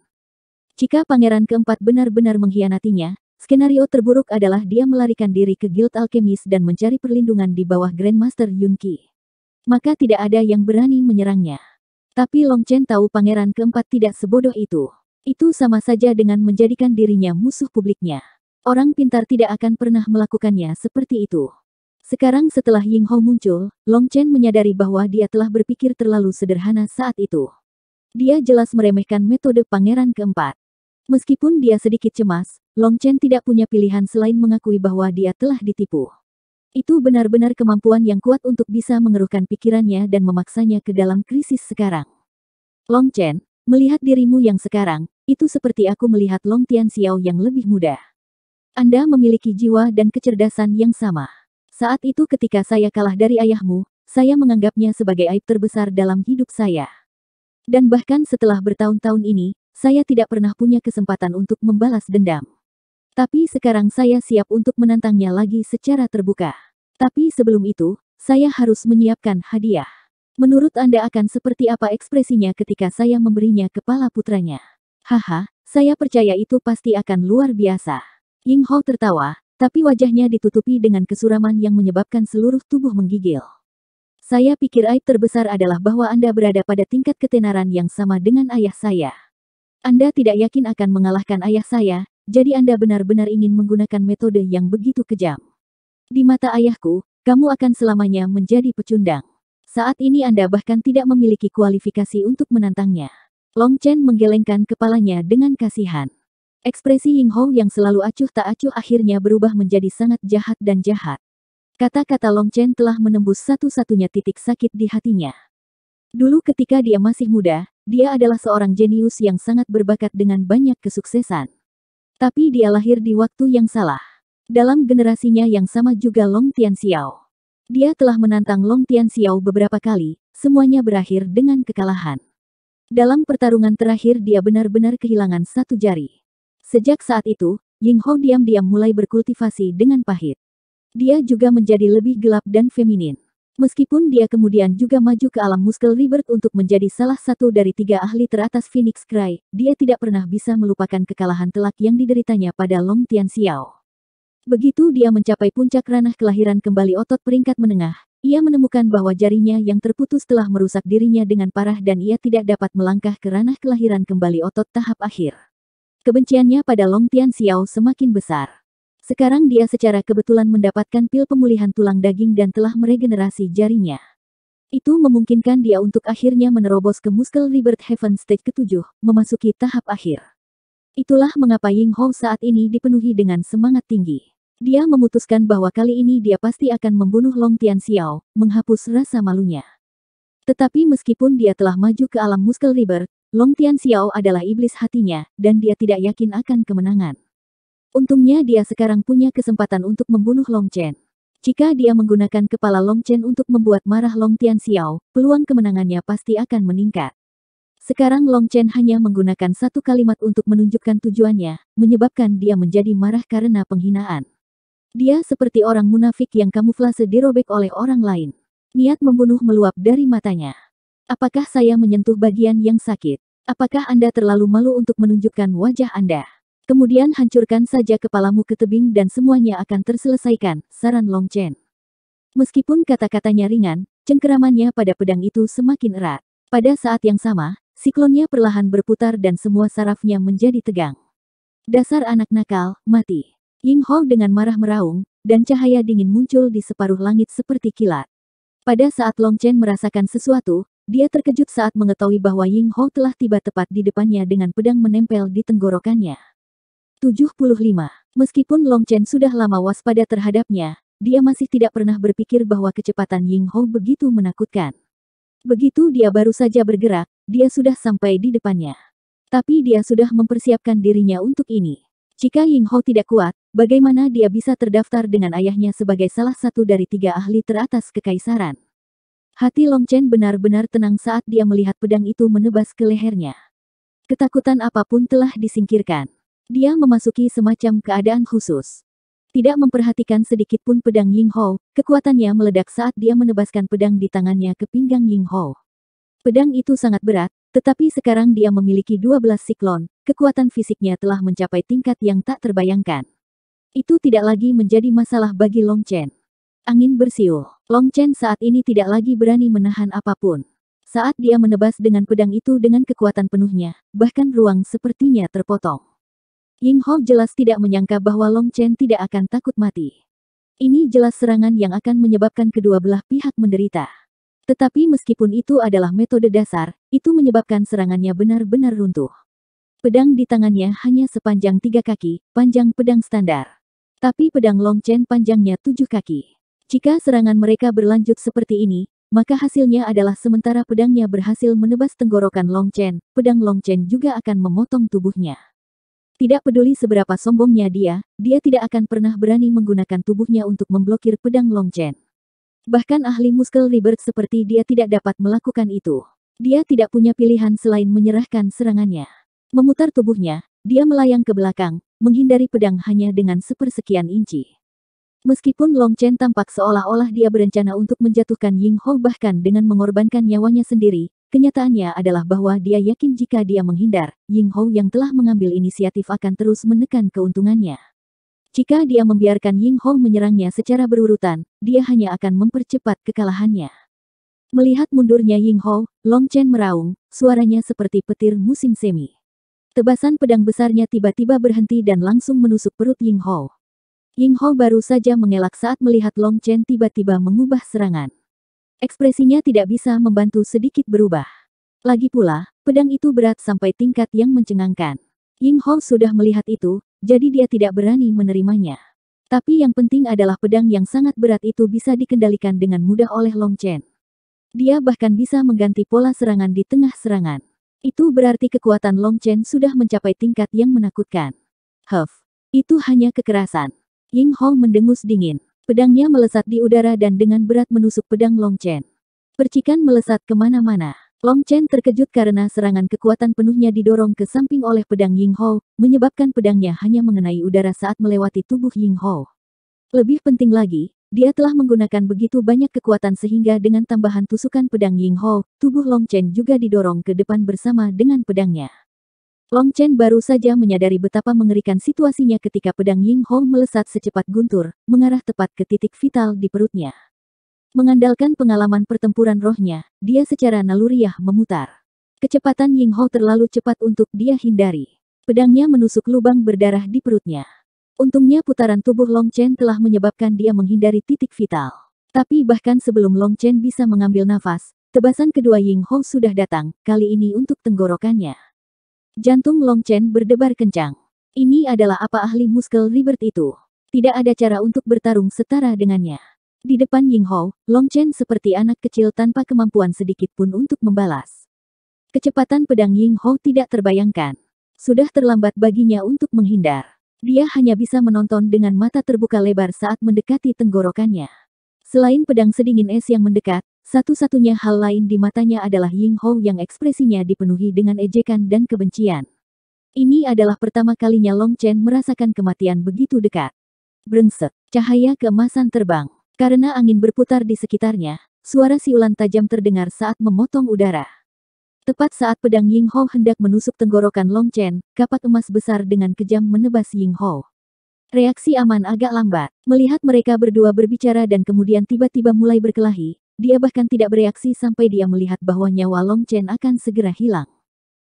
Jika pangeran keempat benar-benar mengkhianatinya, skenario terburuk adalah dia melarikan diri ke Guild Alchemist dan mencari perlindungan di bawah Grandmaster Yunqi. Maka tidak ada yang berani menyerangnya. Tapi Long Chen tahu pangeran keempat tidak sebodoh itu. Itu sama saja dengan menjadikan dirinya musuh publiknya. Orang pintar tidak akan pernah melakukannya seperti itu. Sekarang setelah Ying Hong muncul, Long Chen menyadari bahwa dia telah berpikir terlalu sederhana saat itu. Dia jelas meremehkan metode pangeran keempat. Meskipun dia sedikit cemas, Long Chen tidak punya pilihan selain mengakui bahwa dia telah ditipu. Itu benar-benar kemampuan yang kuat untuk bisa mengeruhkan pikirannya dan memaksanya ke dalam krisis sekarang. Long Chen, melihat dirimu yang sekarang, itu seperti aku melihat Long Tian Xiao yang lebih muda. Anda memiliki jiwa dan kecerdasan yang sama. Saat itu ketika saya kalah dari ayahmu, saya menganggapnya sebagai aib terbesar dalam hidup saya. Dan bahkan setelah bertahun-tahun ini, saya tidak pernah punya kesempatan untuk membalas dendam. Tapi sekarang saya siap untuk menantangnya lagi secara terbuka. Tapi sebelum itu, saya harus menyiapkan hadiah. Menurut Anda akan seperti apa ekspresinya ketika saya memberinya kepala putranya? Haha, saya percaya itu pasti akan luar biasa. Ying Hao tertawa, tapi wajahnya ditutupi dengan kesuraman yang menyebabkan seluruh tubuh menggigil. Saya pikir aib terbesar adalah bahwa Anda berada pada tingkat ketenaran yang sama dengan ayah saya. Anda tidak yakin akan mengalahkan ayah saya, jadi Anda benar-benar ingin menggunakan metode yang begitu kejam. Di mata ayahku, kamu akan selamanya menjadi pecundang. Saat ini Anda bahkan tidak memiliki kualifikasi untuk menantangnya. Long Chen menggelengkan kepalanya dengan kasihan. Ekspresi Ying Hou yang selalu acuh tak acuh akhirnya berubah menjadi sangat jahat dan jahat. Kata-kata Long Chen telah menembus satu-satunya titik sakit di hatinya. Dulu ketika dia masih muda, dia adalah seorang jenius yang sangat berbakat dengan banyak kesuksesan. Tapi dia lahir di waktu yang salah. Dalam generasinya yang sama juga Long Tian Xiao. Dia telah menantang Long Tian Xiao beberapa kali, semuanya berakhir dengan kekalahan. Dalam pertarungan terakhir dia benar-benar kehilangan satu jari. Sejak saat itu, Ying Hao diam-diam mulai berkultivasi dengan pahit. Dia juga menjadi lebih gelap dan feminin. Meskipun dia kemudian juga maju ke alam muskel Ribert untuk menjadi salah satu dari tiga ahli teratas Phoenix Cry, dia tidak pernah bisa melupakan kekalahan telak yang dideritanya pada Long Tian Xiao. Begitu dia mencapai puncak ranah kelahiran kembali otot peringkat menengah, ia menemukan bahwa jarinya yang terputus telah merusak dirinya dengan parah dan ia tidak dapat melangkah ke ranah kelahiran kembali otot tahap akhir. Kebenciannya pada Long Tian Xiao semakin besar. Sekarang dia secara kebetulan mendapatkan pil pemulihan tulang daging dan telah meregenerasi jarinya. Itu memungkinkan dia untuk akhirnya menerobos ke muskel Libert Heaven Stage Ketujuh, memasuki tahap akhir. Itulah mengapa Ying Hong saat ini dipenuhi dengan semangat tinggi. Dia memutuskan bahwa kali ini dia pasti akan membunuh Long Tian Xiao, menghapus rasa malunya. Tetapi meskipun dia telah maju ke alam muskel Libert, Long Tian Xiao adalah iblis hatinya, dan dia tidak yakin akan kemenangan. Untungnya dia sekarang punya kesempatan untuk membunuh Long Chen. Jika dia menggunakan kepala Long Chen untuk membuat marah Long Tian Xiao, peluang kemenangannya pasti akan meningkat. Sekarang Long Chen hanya menggunakan satu kalimat untuk menunjukkan tujuannya, menyebabkan dia menjadi marah karena penghinaan. Dia seperti orang munafik yang kamuflase dirobek oleh orang lain. Niat membunuh meluap dari matanya. Apakah saya menyentuh bagian yang sakit? Apakah Anda terlalu malu untuk menunjukkan wajah Anda? Kemudian hancurkan saja kepalamu ke tebing dan semuanya akan terselesaikan, saran Long Chen. Meskipun kata-katanya ringan, cengkeramannya pada pedang itu semakin erat. Pada saat yang sama, siklonnya perlahan berputar dan semua sarafnya menjadi tegang. Dasar anak nakal, mati. Ying Hao dengan marah meraung, dan cahaya dingin muncul di separuh langit seperti kilat. Pada saat Long Chen merasakan sesuatu, dia terkejut saat mengetahui bahwa Ying Hao telah tiba tepat di depannya dengan pedang menempel di tenggorokannya. 75. Meskipun Long Chen sudah lama waspada terhadapnya, dia masih tidak pernah berpikir bahwa kecepatan Ying Hong begitu menakutkan. Begitu dia baru saja bergerak, dia sudah sampai di depannya. Tapi dia sudah mempersiapkan dirinya untuk ini. Jika Ying Ho tidak kuat, bagaimana dia bisa terdaftar dengan ayahnya sebagai salah satu dari tiga ahli teratas kekaisaran? Hati Long Chen benar-benar tenang saat dia melihat pedang itu menebas ke lehernya. Ketakutan apapun telah disingkirkan. Dia memasuki semacam keadaan khusus. Tidak memperhatikan sedikit pun pedang Ying Hou, kekuatannya meledak saat dia menebaskan pedang di tangannya ke pinggang Ying Hou. Pedang itu sangat berat, tetapi sekarang dia memiliki 12 siklon, kekuatan fisiknya telah mencapai tingkat yang tak terbayangkan. Itu tidak lagi menjadi masalah bagi Long Chen. Angin bersiul. Long Chen saat ini tidak lagi berani menahan apapun. Saat dia menebas dengan pedang itu dengan kekuatan penuhnya, bahkan ruang sepertinya terpotong. Ying Ho jelas tidak menyangka bahwa Long Chen tidak akan takut mati. Ini jelas serangan yang akan menyebabkan kedua belah pihak menderita. Tetapi meskipun itu adalah metode dasar, itu menyebabkan serangannya benar-benar runtuh. Pedang di tangannya hanya sepanjang tiga kaki, panjang pedang standar. Tapi pedang Long Chen panjangnya tujuh kaki. Jika serangan mereka berlanjut seperti ini, maka hasilnya adalah sementara pedangnya berhasil menebas tenggorokan Long Chen, pedang Long Chen juga akan memotong tubuhnya. Tidak peduli seberapa sombongnya dia, dia tidak akan pernah berani menggunakan tubuhnya untuk memblokir pedang Long Chen. Bahkan ahli muskel Libert seperti dia tidak dapat melakukan itu. Dia tidak punya pilihan selain menyerahkan serangannya. Memutar tubuhnya, dia melayang ke belakang, menghindari pedang hanya dengan sepersekian inci. Meskipun Long Chen tampak seolah-olah dia berencana untuk menjatuhkan Ying Hong bahkan dengan mengorbankan nyawanya sendiri, Kenyataannya adalah bahwa dia yakin jika dia menghindar, Ying Hou yang telah mengambil inisiatif akan terus menekan keuntungannya. Jika dia membiarkan Ying Hou menyerangnya secara berurutan, dia hanya akan mempercepat kekalahannya. Melihat mundurnya Ying Hou, Long Chen meraung, suaranya seperti petir musim semi. Tebasan pedang besarnya tiba-tiba berhenti dan langsung menusuk perut Ying Hou. Ying Hou baru saja mengelak saat melihat Long Chen tiba-tiba mengubah serangan. Ekspresinya tidak bisa membantu sedikit berubah. Lagi pula, pedang itu berat sampai tingkat yang mencengangkan. Ying Hong sudah melihat itu, jadi dia tidak berani menerimanya. Tapi yang penting adalah pedang yang sangat berat itu bisa dikendalikan dengan mudah oleh Long Chen. Dia bahkan bisa mengganti pola serangan di tengah serangan. Itu berarti kekuatan Long Chen sudah mencapai tingkat yang menakutkan. Huff, itu hanya kekerasan. Ying Hong mendengus dingin. Pedangnya melesat di udara dan dengan berat menusuk pedang Long Chen. Percikan melesat kemana-mana. Long Chen terkejut karena serangan kekuatan penuhnya didorong ke samping oleh pedang Ying Hou, menyebabkan pedangnya hanya mengenai udara saat melewati tubuh Ying Hou. Lebih penting lagi, dia telah menggunakan begitu banyak kekuatan sehingga dengan tambahan tusukan pedang Ying Hou, tubuh Long Chen juga didorong ke depan bersama dengan pedangnya. Long Chen baru saja menyadari betapa mengerikan situasinya ketika pedang Ying Hong melesat secepat guntur, mengarah tepat ke titik vital di perutnya. Mengandalkan pengalaman pertempuran rohnya, dia secara naluriah memutar. Kecepatan Ying Hong terlalu cepat untuk dia hindari. Pedangnya menusuk lubang berdarah di perutnya. Untungnya putaran tubuh Long Chen telah menyebabkan dia menghindari titik vital. Tapi bahkan sebelum Long Chen bisa mengambil nafas, tebasan kedua Ying Hong sudah datang, kali ini untuk tenggorokannya. Jantung Long Chen berdebar kencang. Ini adalah apa ahli muskel Ribert itu. Tidak ada cara untuk bertarung setara dengannya. Di depan Ying Hou, Long Chen seperti anak kecil tanpa kemampuan sedikit pun untuk membalas. Kecepatan pedang Ying Hou tidak terbayangkan. Sudah terlambat baginya untuk menghindar. Dia hanya bisa menonton dengan mata terbuka lebar saat mendekati tenggorokannya. Selain pedang sedingin es yang mendekat, satu-satunya hal lain di matanya adalah Ying Hou yang ekspresinya dipenuhi dengan ejekan dan kebencian. Ini adalah pertama kalinya Long Chen merasakan kematian begitu dekat. Brengsek, cahaya keemasan terbang. Karena angin berputar di sekitarnya, suara siulan tajam terdengar saat memotong udara. Tepat saat pedang Ying Hou hendak menusuk tenggorokan Long Chen, kapak emas besar dengan kejam menebas Ying Hou. Reaksi aman agak lambat. Melihat mereka berdua berbicara dan kemudian tiba-tiba mulai berkelahi, dia bahkan tidak bereaksi sampai dia melihat bahwa nyawa Long Chen akan segera hilang.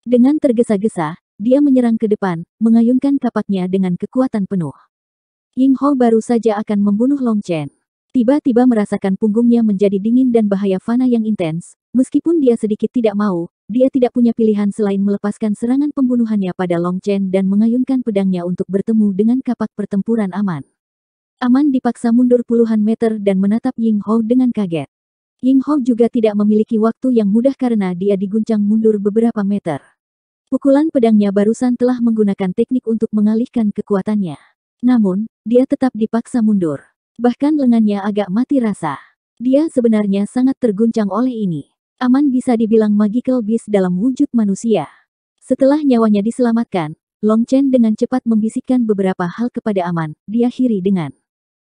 Dengan tergesa-gesa, dia menyerang ke depan, mengayunkan kapaknya dengan kekuatan penuh. Ying Ho baru saja akan membunuh Long Chen. Tiba-tiba merasakan punggungnya menjadi dingin dan bahaya fana yang intens, meskipun dia sedikit tidak mau, dia tidak punya pilihan selain melepaskan serangan pembunuhannya pada Long Chen dan mengayunkan pedangnya untuk bertemu dengan kapak pertempuran Aman. Aman dipaksa mundur puluhan meter dan menatap Ying Ho dengan kaget. Ying Hong juga tidak memiliki waktu yang mudah karena dia diguncang mundur beberapa meter. Pukulan pedangnya barusan telah menggunakan teknik untuk mengalihkan kekuatannya. Namun, dia tetap dipaksa mundur. Bahkan lengannya agak mati rasa. Dia sebenarnya sangat terguncang oleh ini. Aman bisa dibilang magical beast dalam wujud manusia. Setelah nyawanya diselamatkan, Long Chen dengan cepat membisikkan beberapa hal kepada Aman, diakhiri dengan.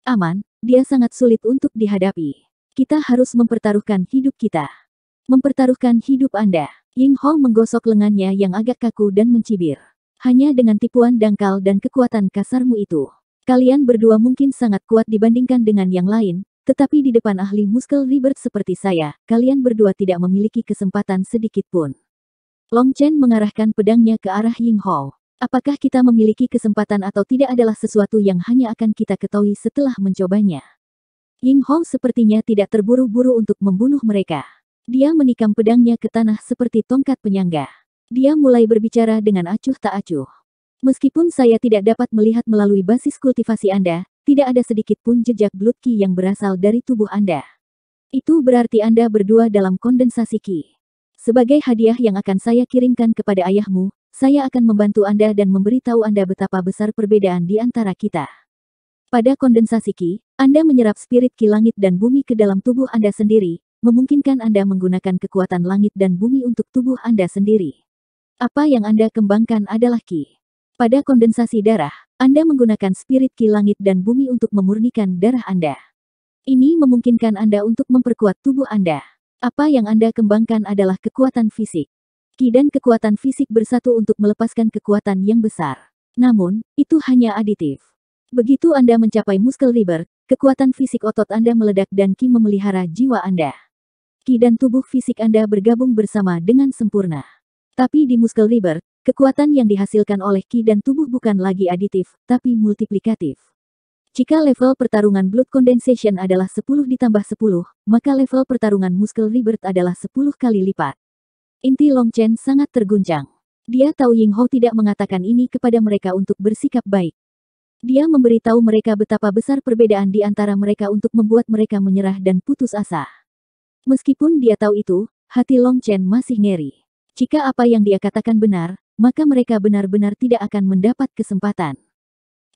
Aman, dia sangat sulit untuk dihadapi. Kita harus mempertaruhkan hidup kita. Mempertaruhkan hidup Anda. Ying Hong menggosok lengannya yang agak kaku dan mencibir. Hanya dengan tipuan dangkal dan kekuatan kasarmu itu. Kalian berdua mungkin sangat kuat dibandingkan dengan yang lain, tetapi di depan ahli muskel ribet seperti saya, kalian berdua tidak memiliki kesempatan sedikit pun. Long Chen mengarahkan pedangnya ke arah Ying Hong. Apakah kita memiliki kesempatan atau tidak adalah sesuatu yang hanya akan kita ketahui setelah mencobanya. Ying Hong sepertinya tidak terburu-buru untuk membunuh mereka. Dia menikam pedangnya ke tanah seperti tongkat penyangga. Dia mulai berbicara dengan acuh tak acuh. Meskipun saya tidak dapat melihat melalui basis kultivasi Anda, tidak ada sedikit pun jejak blood ki yang berasal dari tubuh Anda. Itu berarti Anda berdua dalam kondensasi ki. Sebagai hadiah yang akan saya kirimkan kepada ayahmu, saya akan membantu Anda dan memberitahu Anda betapa besar perbedaan di antara kita. Pada kondensasi Ki, Anda menyerap spirit Ki langit dan bumi ke dalam tubuh Anda sendiri, memungkinkan Anda menggunakan kekuatan langit dan bumi untuk tubuh Anda sendiri. Apa yang Anda kembangkan adalah Ki. Pada kondensasi darah, Anda menggunakan spirit Ki langit dan bumi untuk memurnikan darah Anda. Ini memungkinkan Anda untuk memperkuat tubuh Anda. Apa yang Anda kembangkan adalah kekuatan fisik. Ki dan kekuatan fisik bersatu untuk melepaskan kekuatan yang besar. Namun, itu hanya aditif. Begitu Anda mencapai Muskel river, kekuatan fisik otot Anda meledak dan Ki memelihara jiwa Anda. Ki dan tubuh fisik Anda bergabung bersama dengan sempurna. Tapi di Muskel river, kekuatan yang dihasilkan oleh Ki dan tubuh bukan lagi aditif, tapi multiplikatif. Jika level pertarungan Blood Condensation adalah 10 ditambah 10, maka level pertarungan Muskel Rebirth adalah 10 kali lipat. Inti Long Chen sangat terguncang. Dia tahu Ying Hou tidak mengatakan ini kepada mereka untuk bersikap baik. Dia memberitahu mereka betapa besar perbedaan di antara mereka untuk membuat mereka menyerah dan putus asa. Meskipun dia tahu itu, hati Long Chen masih ngeri. Jika apa yang dia katakan benar, maka mereka benar-benar tidak akan mendapat kesempatan.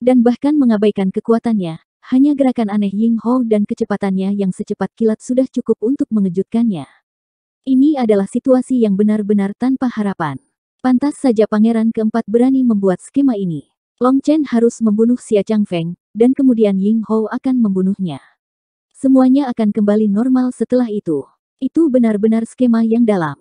Dan bahkan mengabaikan kekuatannya, hanya gerakan aneh Ying Ho dan kecepatannya yang secepat kilat sudah cukup untuk mengejutkannya. Ini adalah situasi yang benar-benar tanpa harapan. Pantas saja pangeran keempat berani membuat skema ini. Long Chen harus membunuh Xia Feng, dan kemudian Ying Hou akan membunuhnya. Semuanya akan kembali normal setelah itu. Itu benar-benar skema yang dalam.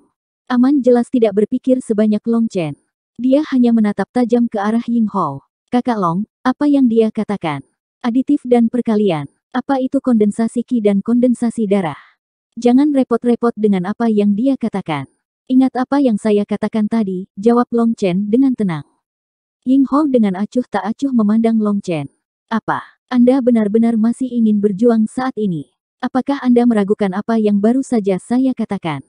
Aman jelas tidak berpikir sebanyak Long Chen. Dia hanya menatap tajam ke arah Ying Hou. Kakak Long, apa yang dia katakan? Aditif dan perkalian. Apa itu kondensasi ki dan kondensasi darah? Jangan repot-repot dengan apa yang dia katakan. Ingat apa yang saya katakan tadi, jawab Long Chen dengan tenang. Ying Ho dengan acuh tak acuh memandang Long Chen. Apa? Anda benar-benar masih ingin berjuang saat ini? Apakah Anda meragukan apa yang baru saja saya katakan?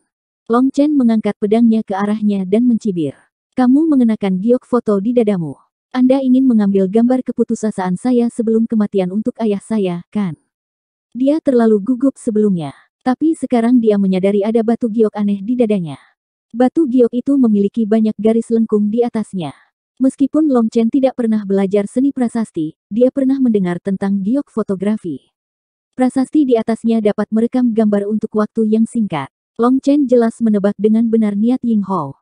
Long Chen mengangkat pedangnya ke arahnya dan mencibir. Kamu mengenakan giok foto di dadamu. Anda ingin mengambil gambar keputusasaan saya sebelum kematian untuk ayah saya, kan? Dia terlalu gugup sebelumnya. Tapi sekarang dia menyadari ada batu giok aneh di dadanya. Batu giok itu memiliki banyak garis lengkung di atasnya. Meskipun Long Chen tidak pernah belajar seni prasasti, dia pernah mendengar tentang giok fotografi. Prasasti di atasnya dapat merekam gambar untuk waktu yang singkat. Long Chen jelas menebak dengan benar niat Ying Hao.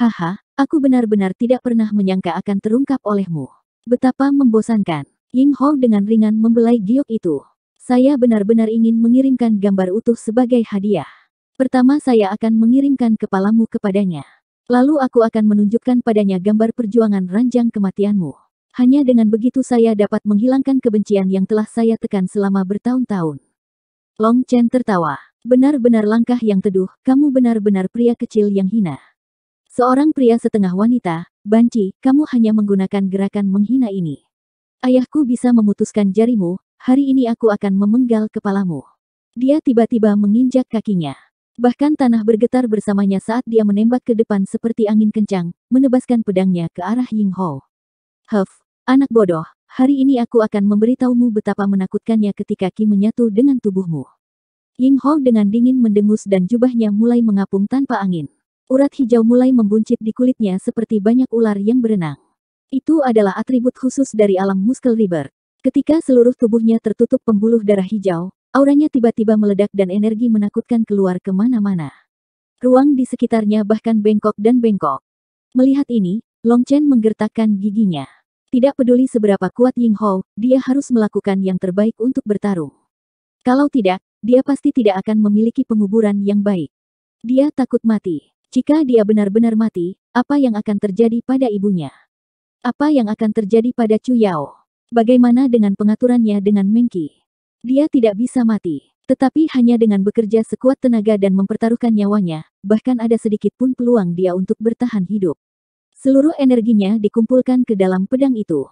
Haha, aku benar-benar tidak pernah menyangka akan terungkap olehmu. Betapa membosankan. Ying Hao dengan ringan membelai giok itu. Saya benar-benar ingin mengirimkan gambar utuh sebagai hadiah. Pertama saya akan mengirimkan kepalamu kepadanya. Lalu aku akan menunjukkan padanya gambar perjuangan ranjang kematianmu. Hanya dengan begitu saya dapat menghilangkan kebencian yang telah saya tekan selama bertahun-tahun. Long Chen tertawa. Benar-benar langkah yang teduh, kamu benar-benar pria kecil yang hina. Seorang pria setengah wanita, Banci, kamu hanya menggunakan gerakan menghina ini. Ayahku bisa memutuskan jarimu, hari ini aku akan memenggal kepalamu. Dia tiba-tiba menginjak kakinya. Bahkan tanah bergetar bersamanya saat dia menembak ke depan seperti angin kencang, menebaskan pedangnya ke arah Ying Ho. Huff, anak bodoh, hari ini aku akan memberitahumu betapa menakutkannya ketika Ki menyatu dengan tubuhmu. Ying Ho dengan dingin mendengus dan jubahnya mulai mengapung tanpa angin. Urat hijau mulai membuncit di kulitnya seperti banyak ular yang berenang. Itu adalah atribut khusus dari alam Muskel River. Ketika seluruh tubuhnya tertutup pembuluh darah hijau, Auranya tiba-tiba meledak dan energi menakutkan keluar kemana-mana. Ruang di sekitarnya bahkan bengkok dan bengkok. Melihat ini, Long Chen menggertakkan giginya. Tidak peduli seberapa kuat Ying Hou, dia harus melakukan yang terbaik untuk bertarung. Kalau tidak, dia pasti tidak akan memiliki penguburan yang baik. Dia takut mati. Jika dia benar-benar mati, apa yang akan terjadi pada ibunya? Apa yang akan terjadi pada Chu Yao? Bagaimana dengan pengaturannya dengan Mengki? Dia tidak bisa mati. Tetapi hanya dengan bekerja sekuat tenaga dan mempertaruhkan nyawanya, bahkan ada sedikit pun peluang dia untuk bertahan hidup. Seluruh energinya dikumpulkan ke dalam pedang itu.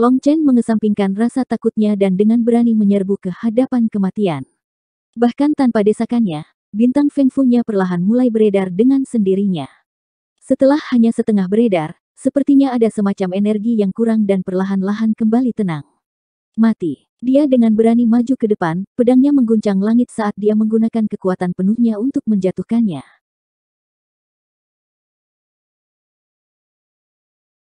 Long Chen mengesampingkan rasa takutnya dan dengan berani menyerbu ke hadapan kematian. Bahkan tanpa desakannya, bintang Feng Fengfu-nya perlahan mulai beredar dengan sendirinya. Setelah hanya setengah beredar, sepertinya ada semacam energi yang kurang dan perlahan-lahan kembali tenang. Mati. Dia dengan berani maju ke depan, pedangnya mengguncang langit saat dia menggunakan kekuatan penuhnya untuk menjatuhkannya.